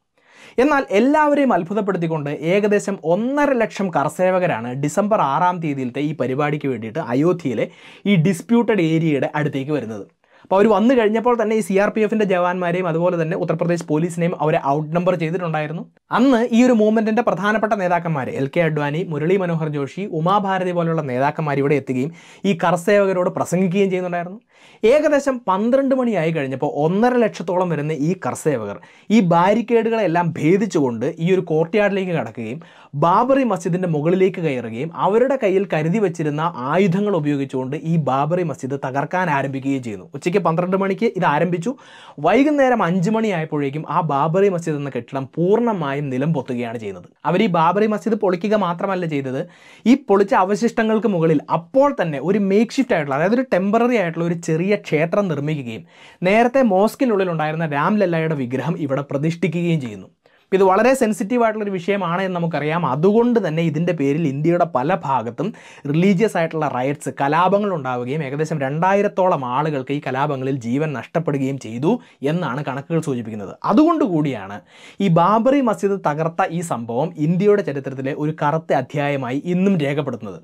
എന്നാൽ എല്ലാവരെയും അത്ഭുതപ്പെടുത്തിക്കൊണ്ട് ഏകദേശം ഒന്നര ലക്ഷം കർസേവകരാണ് ഡിസംബർ ആറാം തീയതിയിലത്തെ ഈ പരിപാടിക്ക് വേണ്ടിയിട്ട് അയോധ്യയിലെ ഈ ഡിസ്പ്യൂട്ടഡ് ഏരിയയുടെ അടുത്തേക്ക് വരുന്നത് അപ്പോൾ അവർ വന്നു കഴിഞ്ഞപ്പോൾ തന്നെ ഈ സി ആർ പി എഫിൻ്റെ ജവാന്മാരെയും അതുപോലെ തന്നെ ഉത്തർപ്രദേശ് പോലീസിനെയും അവരെ ഔട്ട് നമ്പർ ചെയ്തിട്ടുണ്ടായിരുന്നു അന്ന് ഈ ഒരു മൂവ്മെൻറ്റിൻ്റെ പ്രധാനപ്പെട്ട നേതാക്കന്മാർ എൽ കെ അഡ്വാനി മുരളി മനോഹർ ജോഷി ഉമാഭാരതി പോലുള്ള നേതാക്കന്മാർ ഇവിടെ എത്തുകയും ഈ കർസേവകരോട് പ്രസംഗിക്കുകയും ചെയ്യുന്നുണ്ടായിരുന്നു ഏകദേശം പന്ത്രണ്ട് മണിയായി കഴിഞ്ഞപ്പോൾ ഒന്നര ലക്ഷത്തോളം വരുന്ന ഈ കർസേവകർ ഈ ബാരിക്കേഡുകളെല്ലാം ഭേദിച്ചുകൊണ്ട് ഈ ഒരു കോർട്ട്യാർഡിലേക്ക് കടക്കുകയും ബാബറി മസ്ജിദിൻ്റെ മുകളിലേക്ക് കയറുകയും അവരുടെ കയ്യിൽ കരുതി വച്ചിരുന്ന ആയുധങ്ങൾ ഉപയോഗിച്ചുകൊണ്ട് ഈ ബാബറി മസ്ജിദ് തകർക്കാൻ ആരംഭിക്കുകയും ചെയ്യുന്നു ഉച്ചയ്ക്ക് പന്ത്രണ്ട് മണിക്ക് ഇത് ആരംഭിച്ചു വൈകുന്നേരം അഞ്ച് മണിയായപ്പോഴേക്കും ആ ബാബറി മസ്ജിദ് എന്ന കെട്ടിടം പൂർണ്ണമായും നിലം പൊത്തുകയാണ് ചെയ്യുന്നത് അവർ ഈ ബാബറി മസ്ജിദ് പൊളിക്കുക മാത്രമല്ല ചെയ്തത് ഈ പൊളിച്ച അവശിഷ്ടങ്ങൾക്ക് മുകളിൽ അപ്പോൾ തന്നെ ഒരു മേക്ക് ഷിഫ്റ്റ് ആയിട്ടുള്ള അതായത് ഒരു ടെമ്പററി ആയിട്ടുള്ള ഒരു ചെറിയ ക്ഷേത്രം നിർമ്മിക്കുകയും നേരത്തെ മോസ്കിനുള്ളിൽ ഉണ്ടായിരുന്ന രാംലല്ലയുടെ വിഗ്രഹം ഇവിടെ പ്രതിഷ്ഠിക്കുകയും ചെയ്യുന്നു ഇത് വളരെ സെൻസിറ്റീവ് ആയിട്ടുള്ളൊരു വിഷയമാണ് എന്ന് നമുക്കറിയാം അതുകൊണ്ട് തന്നെ ഇതിൻ്റെ പേരിൽ ഇന്ത്യയുടെ പല ഭാഗത്തും റിലീജിയസ് ആയിട്ടുള്ള റൈറ്റ്സ് കലാപങ്ങൾ ഉണ്ടാവുകയും ഏകദേശം രണ്ടായിരത്തോളം ആളുകൾക്ക് ഈ കലാപങ്ങളിൽ ജീവൻ നഷ്ടപ്പെടുകയും ചെയ്തു എന്നാണ് കണക്കുകൾ സൂചിപ്പിക്കുന്നത് അതുകൊണ്ടുകൂടിയാണ് ഈ ബാബറി മസ്ജിദ് തകർത്ത ഈ സംഭവം ഇന്ത്യയുടെ ചരിത്രത്തിലെ ഒരു കറുത്ത അധ്യായമായി ഇന്നും രേഖപ്പെടുത്തുന്നത്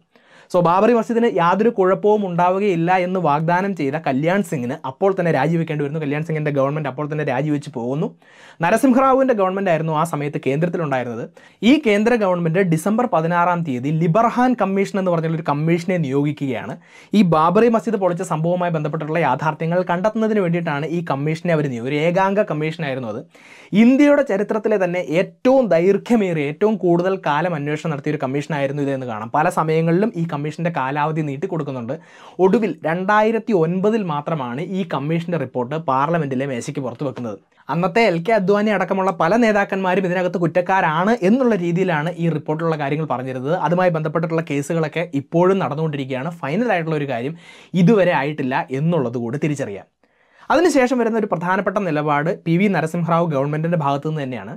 സോ ബാബറി മസ്ജിദിന് യാതൊരു കുഴപ്പവും ഉണ്ടാവുകയില്ല എന്ന് വാഗ്ദാനം ചെയ്ത കല്യാൺ സിംഗിന് അപ്പോൾ തന്നെ രാജിവെക്കേണ്ടി വരുന്നു കല്യാൺ സിംഗിൻ്റെ ഗവൺമെൻറ് അപ്പോൾ തന്നെ രാജിവെച്ച് പോകുന്നു നരസിംഹറാവുവിൻ്റെ ഗവൺമെൻറ് ആയിരുന്നു ആ സമയത്ത് കേന്ദ്രത്തിലുണ്ടായിരുന്നത് ഈ കേന്ദ്ര ഗവൺമെൻറ് ഡിസംബർ പതിനാറാം തീയതി ലിബർഹാൻ കമ്മീഷൻ എന്ന് പറഞ്ഞുള്ള ഒരു കമ്മീഷനെ നിയോഗിക്കുകയാണ് ഈ ബാബറി മസ്ജിദ് പൊളിച്ച സംഭവവുമായി ബന്ധപ്പെട്ടുള്ള യാഥാർത്ഥ്യങ്ങൾ കണ്ടെത്തുന്നതിന് വേണ്ടിയിട്ടാണ് ഈ കമ്മീഷനെ അവർ നിയോഗം ഒരു ഏകാംഗ കമ്മീഷനായിരുന്നു അത് ഇന്ത്യയുടെ ചരിത്രത്തിലെ തന്നെ ഏറ്റവും ദൈർഘ്യമേറിയ ഏറ്റവും കൂടുതൽ കാലം അന്വേഷണം നടത്തിയ ഒരു കമ്മീഷനായിരുന്നു ഇതെന്ന് കാണാം പല സമയങ്ങളിലും ഈ കമ്മീഷൻ്റെ കാലാവധി നീട്ടിക്കൊടുക്കുന്നുണ്ട് ഒടുവിൽ രണ്ടായിരത്തി ഒൻപതിൽ മാത്രമാണ് ഈ കമ്മീഷൻ്റെ റിപ്പോർട്ട് പാർലമെൻറ്റിലെ മേശയ്ക്ക് പുറത്തു വെക്കുന്നത് അന്നത്തെ എൽ കെ അദ്വാനി അടക്കമുള്ള പല നേതാക്കന്മാരും ഇതിനകത്ത് കുറ്റക്കാരാണ് എന്നുള്ള രീതിയിലാണ് ഈ റിപ്പോർട്ടിലുള്ള കാര്യങ്ങൾ പറഞ്ഞിരുന്നത് അതുമായി ബന്ധപ്പെട്ടിട്ടുള്ള കേസുകളൊക്കെ ഇപ്പോഴും നടന്നുകൊണ്ടിരിക്കുകയാണ് ഫൈനലായിട്ടുള്ള ഒരു കാര്യം ഇതുവരെ ആയിട്ടില്ല എന്നുള്ളത് കൂടി തിരിച്ചറിയാം അതിനുശേഷം വരുന്ന ഒരു പ്രധാനപ്പെട്ട നിലപാട് പി വി നരസിംഹറാവു ഗവൺമെൻറ്റിൻ്റെ ഭാഗത്തു നിന്ന് തന്നെയാണ്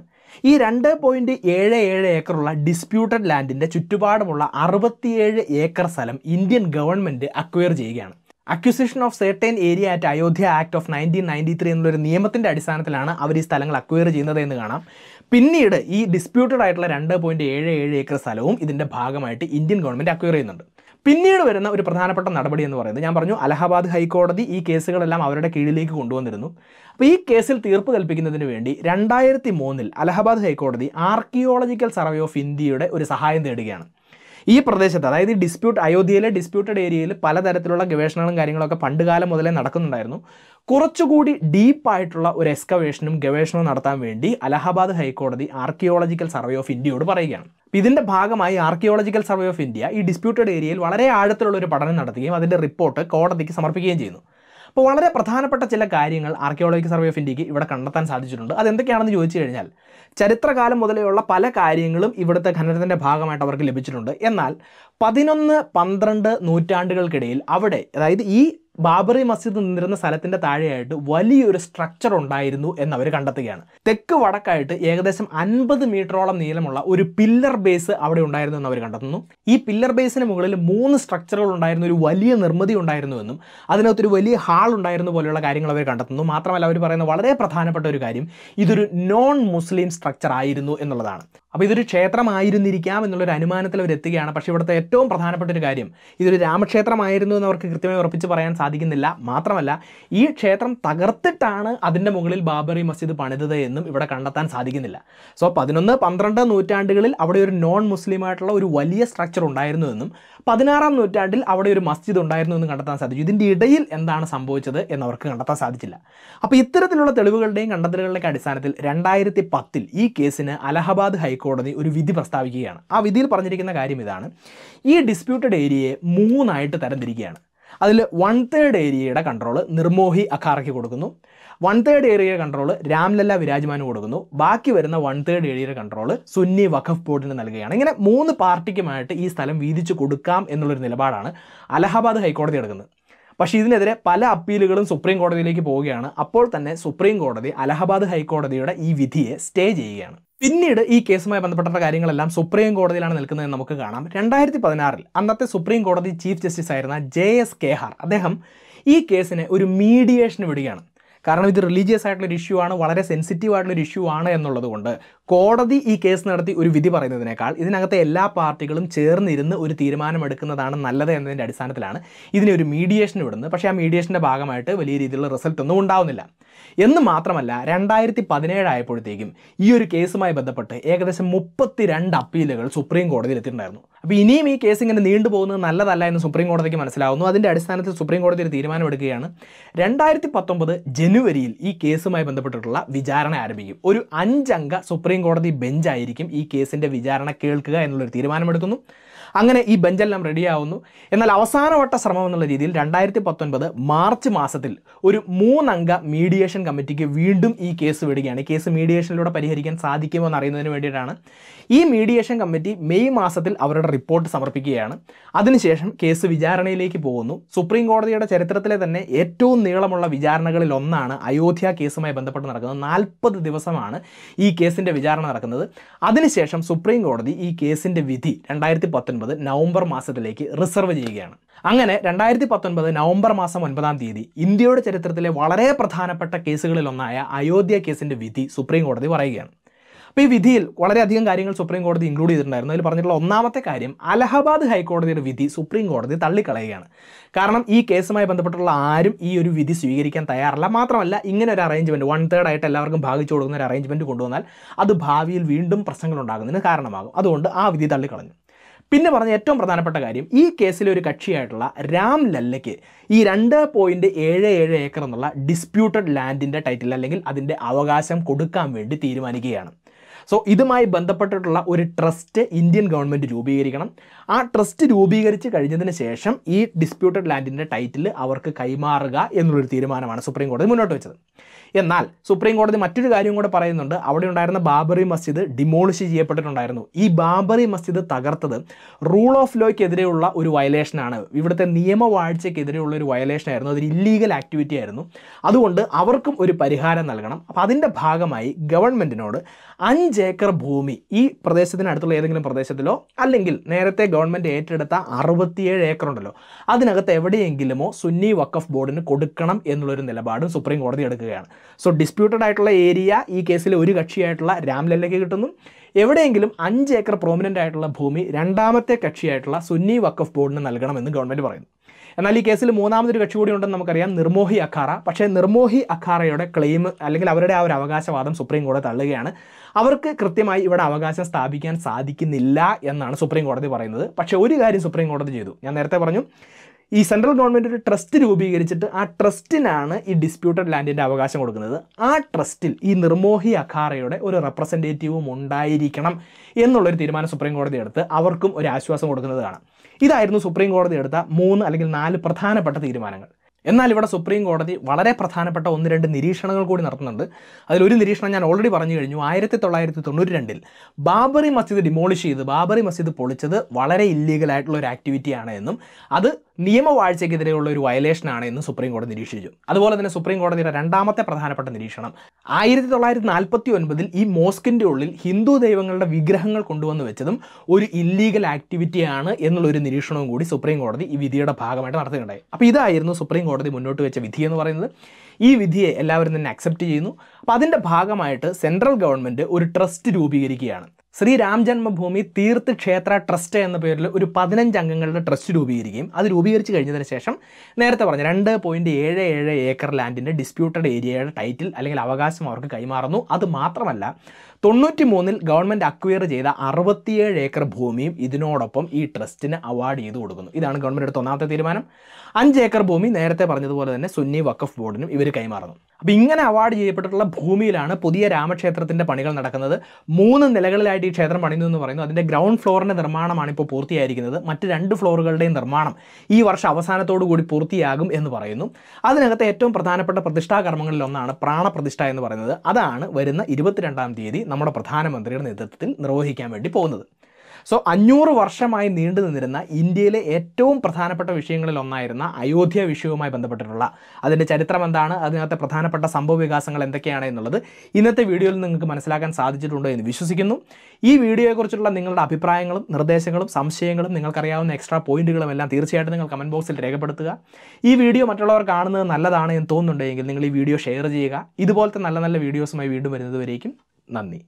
ഈ രണ്ട് പോയിൻറ്റ് ഏഴ് ഏഴ് ഏക്കറുള്ള ഡിസ്പ്യൂട്ടഡ് ലാൻഡിൻ്റെ ചുറ്റുപാടുമുള്ള അറുപത്തിയേഴ് ഏക്കർ സ്ഥലം ഇന്ത്യൻ ഗവൺമെൻറ് അക്വയർ ചെയ്യുകയാണ് acquisition of certain area at Ayodhya act of nineteen ninety three എന്നുള്ളൊരു നിയമത്തിൻ്റെ അടിസ്ഥാനത്തിലാണ് അവർ ഈ സ്ഥലങ്ങൾ അക്വയർ ചെയ്യുന്നത് എന്ന് കാണാം പിന്നീട് ഈ ഡിസ്പ്യൂട്ടഡ് ആയിട്ടുള്ള രണ്ട് പോയിൻറ്റ് ഏഴ് ഏഴ് ഏക്കർ സ്ഥലവും ഇതിൻ്റെ ഭാഗമായിട്ട് ഇന്ത്യൻ ഗവൺമെൻറ് അക്വയർ ചെയ്യുന്നുണ്ട് പിന്നീട് വരുന്ന ഒരു പ്രധാനപ്പെട്ട നടപടി എന്ന് പറയുന്നത് ഞാൻ പറഞ്ഞു അലഹബാദ് ഹൈക്കോടതി ഈ കേസുകളെല്ലാം അവരുടെ കീഴിലേക്ക് കൊണ്ടുവന്നിരുന്നു അപ്പോൾ ഈ കേസിൽ തീർപ്പ് കൽപ്പിക്കുന്നതിന് വേണ്ടി രണ്ടായിരത്തി മൂന്നിൽ അലഹബാദ് ഹൈക്കോടതി ആർക്കിയോളജിക്കൽ സർവേ ഓഫ് ഇന്ത്യയുടെ ഒരു സഹായം തേടുകയാണ് ഈ പ്രദേശത്ത് അതായത് ഈ ഡിസ്പ്യൂട്ട് അയോധ്യയിലെ ഡിസ്പ്യൂട്ടഡ് ഏരിയയിൽ പലതരത്തിലുള്ള ഗവേഷണങ്ങളും കാര്യങ്ങളൊക്കെ പണ്ട് കാലം മുതലേ നടക്കുന്നുണ്ടായിരുന്നു കുറച്ചുകൂടി ഡീപ്പായിട്ടുള്ള ഒരു എക്സ്കവേഷനും ഗവേഷണവും നടത്താൻ വേണ്ടി അലഹബാദ് ഹൈക്കോടതി ആർക്കിയോളജിക്കൽ സർവേ ഓഫ് ഇന്ത്യയോട് പറയുകയാണ് അപ്പോൾ ഇതിൻ്റെ ഭാഗമായി ആർക്കിയോളജിക്കൽ സർവേ ഓഫ് ഇന്ത്യ ഈ ഡിസ്പ്യൂട്ടഡ് ഏരിയയിൽ വളരെ ആഴത്തിലുള്ള ഒരു പഠനം നടത്തുകയും അതിൻ്റെ റിപ്പോർട്ട് കോടതിക്ക് സമർപ്പിക്കുകയും ചെയ്യുന്നു അപ്പോൾ വളരെ പ്രധാനപ്പെട്ട ചില കാര്യങ്ങൾ ആർക്കിയോളജിക്കൽ സർവേ ഓഫ് ഇന്ത്യക്ക് ഇവിടെ കണ്ടെത്താൻ സാധിച്ചിട്ടുണ്ട് അതെന്തൊക്കെയാണെന്ന് ചോദിച്ചു കഴിഞ്ഞാൽ ചരിത്രകാലം മുതലെയുള്ള പല കാര്യങ്ങളും ഇവിടുത്തെ ഖനനത്തിൻ്റെ ഭാഗമായിട്ട് അവർക്ക് ലഭിച്ചിട്ടുണ്ട് എന്നാൽ പതിനൊന്ന് പന്ത്രണ്ട് നൂറ്റാണ്ടുകൾക്കിടയിൽ അവിടെ അതായത് ഈ ബാബറി മസ്ജിദ് നിന്നിരുന്ന സ്ഥലത്തിന്റെ താഴെയായിട്ട് വലിയൊരു സ്ട്രക്ചർ ഉണ്ടായിരുന്നു എന്ന് അവർ കണ്ടെത്തുകയാണ് തെക്ക് വടക്കായിട്ട് ഏകദേശം അൻപത് മീറ്ററോളം നീളമുള്ള ഒരു പില്ലർ ബേസ് അവിടെ ഉണ്ടായിരുന്നു എന്ന് അവർ കണ്ടെത്തുന്നു ഈ പില്ലർ ബേസിന് മുകളിൽ മൂന്ന് സ്ട്രക്ചറുകൾ ഉണ്ടായിരുന്ന ഒരു വലിയ നിർമ്മിതി ഉണ്ടായിരുന്നുവെന്നും അതിനകത്തൊരു വലിയ ഹാൾ ഉണ്ടായിരുന്നു പോലെയുള്ള കാര്യങ്ങൾ അവർ കണ്ടെത്തുന്നു മാത്രമല്ല അവർ പറയുന്ന വളരെ പ്രധാനപ്പെട്ട ഒരു കാര്യം ഇതൊരു നോൺ മുസ്ലിം സ്ട്രക്ചർ ആയിരുന്നു എന്നുള്ളതാണ് അപ്പോൾ ഇതൊരു ക്ഷേത്രമായിരുന്നിരിക്കാം എന്നുള്ളൊരു അനുമാനത്തിൽ അവർ എത്തുകയാണ് പക്ഷേ ഇവിടുത്തെ ഏറ്റവും പ്രധാനപ്പെട്ട ഒരു കാര്യം ഇതൊരു രാമക്ഷേത്രമായിരുന്നു എന്ന് അവർക്ക് കൃത്യമായി ഉറപ്പിച്ച് പറയാൻ സാധിക്കുന്നില്ല മാത്രമല്ല ഈ ക്ഷേത്രം തകർത്തിട്ടാണ് അതിൻ്റെ മുകളിൽ ബാബറി മസ്ജിദ് പണിതത് എന്നും ഇവിടെ കണ്ടെത്താൻ സാധിക്കുന്നില്ല സോ പതിനൊന്ന് പന്ത്രണ്ട് നൂറ്റാണ്ടുകളിൽ അവിടെ ഒരു നോൺ മുസ്ലിമായിട്ടുള്ള ഒരു വലിയ സ്ട്രക്ചർ ഉണ്ടായിരുന്നു എന്നും പതിനാറാം നൂറ്റാണ്ടിൽ അവിടെ ഒരു മസ്ജിദ് ഉണ്ടായിരുന്നു എന്നും കണ്ടെത്താൻ സാധിച്ചു ഇതിൻ്റെ ഇടയിൽ എന്താണ് സംഭവിച്ചത് എന്ന് അവർക്ക് കണ്ടെത്താൻ സാധിച്ചില്ല അപ്പോൾ ഇത്തരത്തിലുള്ള തെളിവുകളുടെയും കണ്ടെത്തലുകളുടെയും അടിസ്ഥാനത്തിൽ രണ്ടായിരത്തി പത്തിൽ ഈ കേസിന് അലഹബാദ് ഹൈ ഹൈക്കോടതി ഒരു വിധി പ്രസ്താവിക്കുകയാണ് ആ വിധിയിൽ പറഞ്ഞിരിക്കുന്ന കാര്യം ഇതാണ് ഈ ഡിസ്പ്യൂട്ടഡ് ഏരിയയെ മൂന്നായിട്ട് തരംതിരിക്കുകയാണ് അതിൽ വൺ തേർഡ് ഏരിയയുടെ കൺട്രോൾ നിർമോഹി അഖാറയ്ക്ക് കൊടുക്കുന്നു one third area control Ram Lalla വിരാജ്മാന് കൊടുക്കുന്നു ബാക്കി വരുന്ന വൺ തേർഡ് ഏരിയയുടെ കൺട്രോൾ സുന്നി വഖഫ് ബോർഡിന് നൽകുകയാണ് ഇങ്ങനെ മൂന്ന് പാർട്ടിക്കുമായിട്ട് ഈ സ്ഥലം വീതിച്ചു കൊടുക്കാം എന്നുള്ളൊരു നിലപാടാണ് അലഹബാദ് ഹൈക്കോടതി എടുക്കുന്നത് പക്ഷേ ഇതിനെതിരെ പല അപ്പീലുകളും സുപ്രീം കോടതിയിലേക്ക് പോവുകയാണ് അപ്പോൾ തന്നെ സുപ്രീം കോടതി അലഹബാദ് ഹൈക്കോടതിയുടെ ഈ വിധിയെ സ്റ്റേ ചെയ്യുകയാണ് പിന്നീട് ഈ കേസുമായി ബന്ധപ്പെട്ട കാര്യങ്ങളെല്ലാം സുപ്രീം കോടതിയിലാണ് നിൽക്കുന്നതെന്ന് നമുക്ക് കാണാം രണ്ടായിരത്തി പതിനാറിൽ അന്നത്തെ സുപ്രീം കോടതി ചീഫ് ജസ്റ്റിസ് ആയിരുന്ന ജെ എസ് കെഹാർ അദ്ദേഹം ഈ കേസിനെ ഒരു മീഡിയേഷന് വിടുകയാണ് കാരണം ഇത് റിലീജിയസ് ആയിട്ടുള്ള ഒരു ഇഷ്യൂ ആണ് വളരെ സെൻസിറ്റീവ് ആയിട്ടുള്ള ഒരു ഇഷ്യൂ ആണ് എന്നുള്ളത് കൊണ്ട് കോടതി ഈ കേസ് നടത്തി ഒരു വിധി പറയുന്നതിനേക്കാൾ ഇതിനകത്തെ എല്ലാ പാർട്ടികളും ചേർന്നിരുന്ന് ഒരു തീരുമാനമെടുക്കുന്നതാണ് നല്ലത് എന്നതിൻ്റെ അടിസ്ഥാനത്തിലാണ് ഇതിനെ ഒരു മീഡിയേഷൻ വിടുന്നത് പക്ഷേ ആ മീഡിയേഷൻ്റെ ഭാഗമായിട്ട് വലിയ രീതിയിലുള്ള റിസൾട്ട് ഒന്നും ഉണ്ടാവുന്നില്ല എന്ന് മാത്രമല്ല രണ്ടായിരത്തി പതിനേഴായപ്പോഴത്തേക്കും ഈ ഒരു കേസുമായി ബന്ധപ്പെട്ട് ഏകദേശം മുപ്പത്തി രണ്ട് അപ്പീലുകൾ സുപ്രീം കോടതിയിൽ എത്തിയിട്ടുണ്ടായിരുന്നു അപ്പോൾ ഇനിയും ഈ കേസ് ഇങ്ങനെ നീണ്ടുപോകുന്നത് നല്ലതല്ല എന്ന് സുപ്രീം കോടതിക്ക് മനസ്സിലാവുന്നു അതിൻ്റെ അടിസ്ഥാനത്തിൽ സുപ്രീം കോടതി ഒരു തീരുമാനമെടുക്കുകയാണ് രണ്ടായിരത്തി പത്തൊമ്പത് ജനുവരിയിൽ ഈ കേസുമായി ബന്ധപ്പെട്ടിട്ടുള്ള വിചാരണ ആരംഭിക്കും ഒരു അഞ്ചംഗ സുപ്രീം കോടതി ബെഞ്ചായിരിക്കും ഈ കേസിൻ്റെ വിചാരണ കേൾക്കുക എന്നുള്ളൊരു തീരുമാനമെടുക്കുന്നു അങ്ങനെ ഈ ബെഞ്ചെല്ലാം റെഡിയാവുന്നു എന്നാൽ അവസാനവട്ട ശ്രമം എന്നുള്ള രീതിയിൽ രണ്ടായിരത്തി പത്തൊൻപത് മാർച്ച് മാസത്തിൽ ഒരു മൂന്നംഗ മീഡിയേഷൻ കമ്മിറ്റിക്ക് വീണ്ടും ഈ കേസ് വിടുകയാണ് കേസ് മീഡിയേഷനിലൂടെ പരിഹരിക്കാൻ സാധിക്കുമോ എന്നറിയുന്നതിന് വേണ്ടിയിട്ടാണ് ഈ മീഡിയേഷൻ കമ്മിറ്റി മെയ് മാസത്തിൽ അവരുടെ റിപ്പോർട്ട് സമർപ്പിക്കുകയാണ് അതിനുശേഷം കേസ് വിചാരണയിലേക്ക് പോകുന്നു സുപ്രീം കോടതിയുടെ ചരിത്രത്തിലെ തന്നെ ഏറ്റവും നീളമുള്ള വിചാരണകളിൽ ഒന്നാണ് അയോധ്യ കേസുമായി ബന്ധപ്പെട്ട് നടക്കുന്നത് നാൽപ്പത് ദിവസമാണ് ഈ കേസിൻ്റെ വിചാരണ നടക്കുന്നത് അതിനുശേഷം സുപ്രീം കോടതി ഈ കേസിൻ്റെ വിധി രണ്ടായിരത്തി പത്തൊൻപത് നവംബർ മാസത്തിലേക്ക് റിസർവ് ചെയ്യുകയാണ് അങ്ങനെ രണ്ടായിരത്തി പത്തൊൻപത് നവംബർ മാസം ഒൻപതാം തീയതി ഇന്ത്യയുടെ ചരിത്രത്തിലെ വളരെ പ്രധാനപ്പെട്ട കേസുകളിലൊന്നായ അയോധ്യ കേസിൻ്റെ വിധി സുപ്രീം കോടതി പറയുകയാണ് അപ്പോൾ ഈ വിധിയിൽ വളരെയധികം കാര്യങ്ങൾ സുപ്രീം കോടതി ഇൻക്ലൂഡ് ചെയ്തിട്ടുണ്ടായിരുന്നു അതിൽ പറഞ്ഞിട്ടുള്ള ഒന്നാമത്തെ കാര്യം അലഹബാദ് ഹൈക്കോടതിയുടെ വിധി സുപ്രീം കോടതി തള്ളിക്കളയുകയാണ് കാരണം ഈ കേസുമായി ബന്ധപ്പെട്ടുള്ള ആരും ഈ ഒരു വിധി സ്വീകരിക്കാൻ തയ്യാറല്ല മാത്രമല്ല ഇങ്ങനെ ഒരു അറേഞ്ച്മെൻറ്റ് വൺ തേർഡ് ആയിട്ട് എല്ലാവർക്കും ഭാഗിച്ചു കൊടുക്കുന്ന ഒരു അറേഞ്ച്മെൻറ്റ് കൊണ്ടുവന്നാൽ അത് ഭാവിയിൽ വീണ്ടും പ്രശ്നങ്ങൾ ഉണ്ടാകുന്നതിന് കാരണമാകും അതുകൊണ്ട് ആ വിധി തള്ളിക്കളഞ്ഞു പിന്നെ പറഞ്ഞ ഏറ്റവും പ്രധാനപ്പെട്ട കാര്യം ഈ കേസിലെ ഒരു കക്ഷിയായിട്ടുള്ള രാം ലല്ലയ്ക്ക് ഈ രണ്ട് പോയിന്റ് ഏഴ് ഏഴ് ഏക്കർ എന്നുള്ള ഡിസ്പ്യൂട്ടഡ് ലാൻഡിൻ്റെ ടൈറ്റിൽ അല്ലെങ്കിൽ അതിൻ്റെ അവകാശം കൊടുക്കാൻ വേണ്ടി തീരുമാനിക്കുകയാണ് സോ ഇതുമായി ബന്ധപ്പെട്ടിട്ടുള്ള ഒരു ട്രസ്റ്റ് ഇന്ത്യൻ ഗവൺമെൻറ് രൂപീകരിക്കണം ആ ട്രസ്റ്റ് രൂപീകരിച്ച് കഴിഞ്ഞതിന് ശേഷം ഈ ഡിസ്പ്യൂട്ടഡ് ലാൻഡിൻ്റെ ടൈറ്റിൽ അവർക്ക് കൈമാറുക എന്നുള്ളൊരു തീരുമാനമാണ് സുപ്രീം കോടതി മുന്നോട്ട് വെച്ചത് എന്നാൽ സുപ്രീം കോടതി മറ്റൊരു കാര്യം കൂടെ പറയുന്നുണ്ട് അവിടെ ഉണ്ടായിരുന്ന ബാബറി മസ്ജിദ് ഡിമോളിഷ് ചെയ്യപ്പെട്ടിട്ടുണ്ടായിരുന്നു ഈ ബാബറി മസ്ജിദ് തകർത്തത് റൂൾ ഓഫ് ലോയ്ക്കെതിരെയുള്ള ഒരു വയലേഷനാണ് ഇവിടുത്തെ നിയമവാഴ്ചയ്ക്കെതിരെയുള്ള ഒരു വയലേഷൻ ആയിരുന്നു അതൊരു ഇല്ലീഗൽ ആക്ടിവിറ്റി ആയിരുന്നു അതുകൊണ്ട് അവർക്കും ഒരു പരിഹാരം നൽകണം അപ്പോൾ അതിൻ്റെ ഭാഗമായി ഗവൺമെൻറ്റിനോട് അഞ്ച് ഏക്കർ ഭൂമി ഈ പ്രദേശത്തിനടുത്തുള്ള ഏതെങ്കിലും പ്രദേശത്തിലോ അല്ലെങ്കിൽ നേരത്തെ ഗവൺമെൻറ് ഏറ്റെടുത്ത അറുപത്തിയേഴ് ഏക്കർ ഉണ്ടല്ലോ അതിനകത്ത് എവിടെയെങ്കിലുമോ സുന്നി വഖഫ് ബോർഡിന് കൊടുക്കണം എന്നുള്ളൊരു നിലപാടും സുപ്രീം കോടതി എടുക്കുകയാണ് സോ ഡിസ്പ്യൂട്ടഡ് ആയിട്ടുള്ള ഏരിയ ഈ കേസിൽ ഒരു കക്ഷിയായിട്ടുള്ള രാംലല്ലയ്ക്ക് കിട്ടുന്നു എവിടെയെങ്കിലും അഞ്ച് ഏക്കർ പ്രോമിനൻ്റ് ആയിട്ടുള്ള ഭൂമി രണ്ടാമത്തെ കക്ഷിയായിട്ടുള്ള സുന്നി വഖഫ് ബോർഡിന് നൽകണമെന്ന് ഗവൺമെൻറ് പറയുന്നു എന്നാൽ ഈ കേസിൽ മൂന്നാമതൊരു കക്ഷി കൂടി ഉണ്ടെന്ന് നമുക്കറിയാം നിർമോഹി അഖാറ പക്ഷേ നിർമോഹി അഖാറയുടെ ക്ലെയിം അല്ലെങ്കിൽ അവരുടെ ആ ഒരു അവകാശവാദം സുപ്രീം കോടതി തള്ളുകയാണ് അവർക്ക് കൃത്യമായി ഇവിടെ അവകാശം സ്ഥാപിക്കാൻ സാധിക്കുന്നില്ല എന്നാണ് സുപ്രീം കോടതി പറയുന്നത് പക്ഷേ ഒരു കാര്യം സുപ്രീം കോടതി ചെയ്തു ഞാൻ നേരത്തെ പറഞ്ഞു ഈ സെൻട്രൽ ഗവൺമെൻറ് ഒരു ട്രസ്റ്റ് രൂപീകരിച്ചിട്ട് ആ ട്രസ്റ്റിനാണ് ഈ ഡിസ്പ്യൂട്ടഡ് ലാൻഡിൻ്റെ അവകാശം കൊടുക്കുന്നത് ആ ട്രസ്റ്റിൽ ഈ നിർമോഹി അഖാറയുടെ ഒരു റെപ്രസെൻറ്റേറ്റീവും ഉണ്ടായിരിക്കണം എന്നുള്ളൊരു തീരുമാനം സുപ്രീം കോടതി എടുത്ത് അവർക്കും ഒരു ആശ്വാസം കൊടുക്കുന്നത് കാണാം ഇതായിരുന്നു സുപ്രീം കോടതി എടുത്ത മൂന്ന് അല്ലെങ്കിൽ നാല് പ്രധാനപ്പെട്ട തീരുമാനങ്ങൾ എന്നാൽ ഇവിടെ സുപ്രീം കോടതി വളരെ പ്രധാനപ്പെട്ട ഒന്ന് രണ്ട് നിരീക്ഷണങ്ങൾ കൂടി നടത്തുന്നുണ്ട് അതിലൊരു നിരീക്ഷണം ഞാൻ ഓൾറെഡി പറഞ്ഞു കഴിഞ്ഞു ആയിരത്തി തൊള്ളായിരത്തി തൊണ്ണൂറ്റി രണ്ടിൽ ബാബറി മസ്ജിദ് ഡിമോളിഷ് ചെയ്ത് ബാബറി മസ്ജിദ് പൊളിച്ചത് വളരെ ഇല്ലീഗൽ ആയിട്ടുള്ള ഒരു ആക്ടിവിറ്റിയാണ് എന്നും അത് നിയമവാഴ്ചയ്ക്കെതിരെയുള്ള ഒരു വയലേഷനാണ് എന്ന് സുപ്രീം കോടതി നിരീക്ഷിച്ചു അതുപോലെ തന്നെ സുപ്രീം കോടതിയുടെ രണ്ടാമത്തെ പ്രധാനപ്പെട്ട നിരീക്ഷണം ആയിരത്തി തൊള്ളായിരത്തി നാൽപ്പത്തി ഒൻപതിൽ ഈ മോസ്കിൻ്റെ ഉള്ളിൽ ഹിന്ദു ദൈവങ്ങളുടെ വിഗ്രഹങ്ങൾ കൊണ്ടുവന്ന് വെച്ചതും ഒരു ഇല്ലീഗൽ ആക്ടിവിറ്റിയാണ് എന്നുള്ളൊരു നിരീക്ഷണവും കൂടി സുപ്രീം കോടതി ഈ വിധിയുടെ ഭാഗമായിട്ട് നടത്തുകയുണ്ടായി അപ്പോൾ ഇതായിരുന്നു സുപ്രീം കോടതി മുന്നോട്ട് വെച്ച വിധി എന്ന് പറയുന്നത് ഈ വിധിയെ എല്ലാവരും തന്നെ അക്സെപ്റ്റ് ചെയ്യുന്നു അപ്പോൾ അതിൻ്റെ ഭാഗമായിട്ട് സെൻട്രൽ ഗവൺമെൻറ് ഒരു ട്രസ്റ്റ് രൂപീകരിക്കുകയാണ് ശ്രീ രാം ജന്മഭൂമി തീർത്ത് ക്ഷേത്ര ട്രസ്റ്റ് എന്ന പേരിൽ ഒരു പതിനഞ്ച് അംഗങ്ങളുടെ ട്രസ്റ്റ് രൂപീകരിക്കുകയും അത് രൂപീകരിച്ച് കഴിഞ്ഞതിന് ശേഷം നേരത്തെ പറഞ്ഞ രണ്ട് പോയിൻറ്റ് ഏഴ് ഏഴ് ഏക്കർ ലാൻഡിൻ്റെ ഡിസ്പ്യൂട്ടഡ് ഏരിയയുടെ ടൈറ്റിൽ അല്ലെങ്കിൽ അവകാശം അവർക്ക് കൈമാറുന്നു അത് മാത്രമല്ല തൊണ്ണൂറ്റി മൂന്നിൽ ഗവൺമെൻറ് അക്വയർ ചെയ്ത അറുപത്തിയേഴ് ഏക്കർ ഭൂമിയും ഇതിനോടൊപ്പം ഈ ട്രസ്റ്റിന് അവാർഡ് ചെയ്ത് കൊടുക്കുന്നു ഇതാണ് ഗവൺമെൻറ് എടുത്ത ഒന്നാമത്തെ തീരുമാനം അഞ്ച് ഏക്കർ ഭൂമി നേരത്തെ പറഞ്ഞതുപോലെ തന്നെ സുന്നി വഖഫ് ബോർഡിനും ഇവർ കൈമാറുന്നു അപ്പോൾ ഇങ്ങനെ അവാർഡ് ചെയ്യപ്പെട്ടിട്ടുള്ള ഭൂമിയിലാണ് പുതിയ രാമക്ഷേത്രത്തിൻ്റെ പണികൾ നടക്കുന്നത് മൂന്ന് നിലകളിലായിട്ട് ഈ ക്ഷേത്രം പണിയുന്നു എന്ന് പറയുന്നു അതിൻ്റെ ഗ്രൗണ്ട് ഫ്ലോറിൻ്റെ നിർമ്മാണമാണ് ഇപ്പോൾ പൂർത്തിയായിരിക്കുന്നത് മറ്റ് രണ്ട് ഫ്ലോറുകളുടെയും നിർമ്മാണം ഈ വർഷം അവസാനത്തോടു കൂടി പൂർത്തിയാകും എന്ന് പറയുന്നു അതിനകത്തെ ഏറ്റവും പ്രധാനപ്പെട്ട പ്രതിഷ്ഠാകർമ്മങ്ങളിൽ ഒന്നാണ് പ്രാണപ്രതിഷ്ഠ എന്ന് പറയുന്നത് അതാണ് വരുന്ന ഇരുപത്തിരണ്ടാം തീയതി നമ്മുടെ പ്രധാനമന്ത്രിയുടെ നേതൃത്വത്തിൽ നിർവഹിക്കാൻ വേണ്ടി പോകുന്നത് സോ അഞ്ഞൂറ് വർഷമായി നീണ്ടു നിന്നിരുന്ന ഇന്ത്യയിലെ ഏറ്റവും പ്രധാനപ്പെട്ട വിഷയങ്ങളിൽ ഒന്നായിരുന്ന അയോധ്യ വിഷയവുമായി ബന്ധപ്പെട്ടിട്ടുള്ള അതിൻ്റെ ചരിത്രം എന്താണ് അതിനകത്തെ പ്രധാനപ്പെട്ട സംഭവ വികാസങ്ങൾ എന്തൊക്കെയാണ് എന്നുള്ളത് ഇന്നത്തെ വീഡിയോയിൽ നിങ്ങൾക്ക് മനസ്സിലാക്കാൻ സാധിച്ചിട്ടുണ്ടോ എന്ന് വിശ്വസിക്കുന്നു ഈ വീഡിയോയെക്കുറിച്ചുള്ള നിങ്ങളുടെ അഭിപ്രായങ്ങളും നിർദ്ദേശങ്ങളും സംശയങ്ങളും നിങ്ങൾക്കറിയാവുന്ന എക്സ്ട്രാ പോയിന്റുകളും എല്ലാം തീർച്ചയായിട്ടും നിങ്ങൾ കമൻറ്റ് ബോക്സിൽ രേഖപ്പെടുത്തുക ഈ വീഡിയോ മറ്റുള്ളവർ കാണുന്നത് നല്ലതാണ് എന്ന് തോന്നുന്നുണ്ടെങ്കിൽ നിങ്ങൾ ഈ വീഡിയോ ഷെയർ ചെയ്യുക ഇതുപോലത്തെ നല്ല നല്ല വീഡിയോസുമായി വീണ്ടും വരുന്നതുവരേക്കും നന്ദി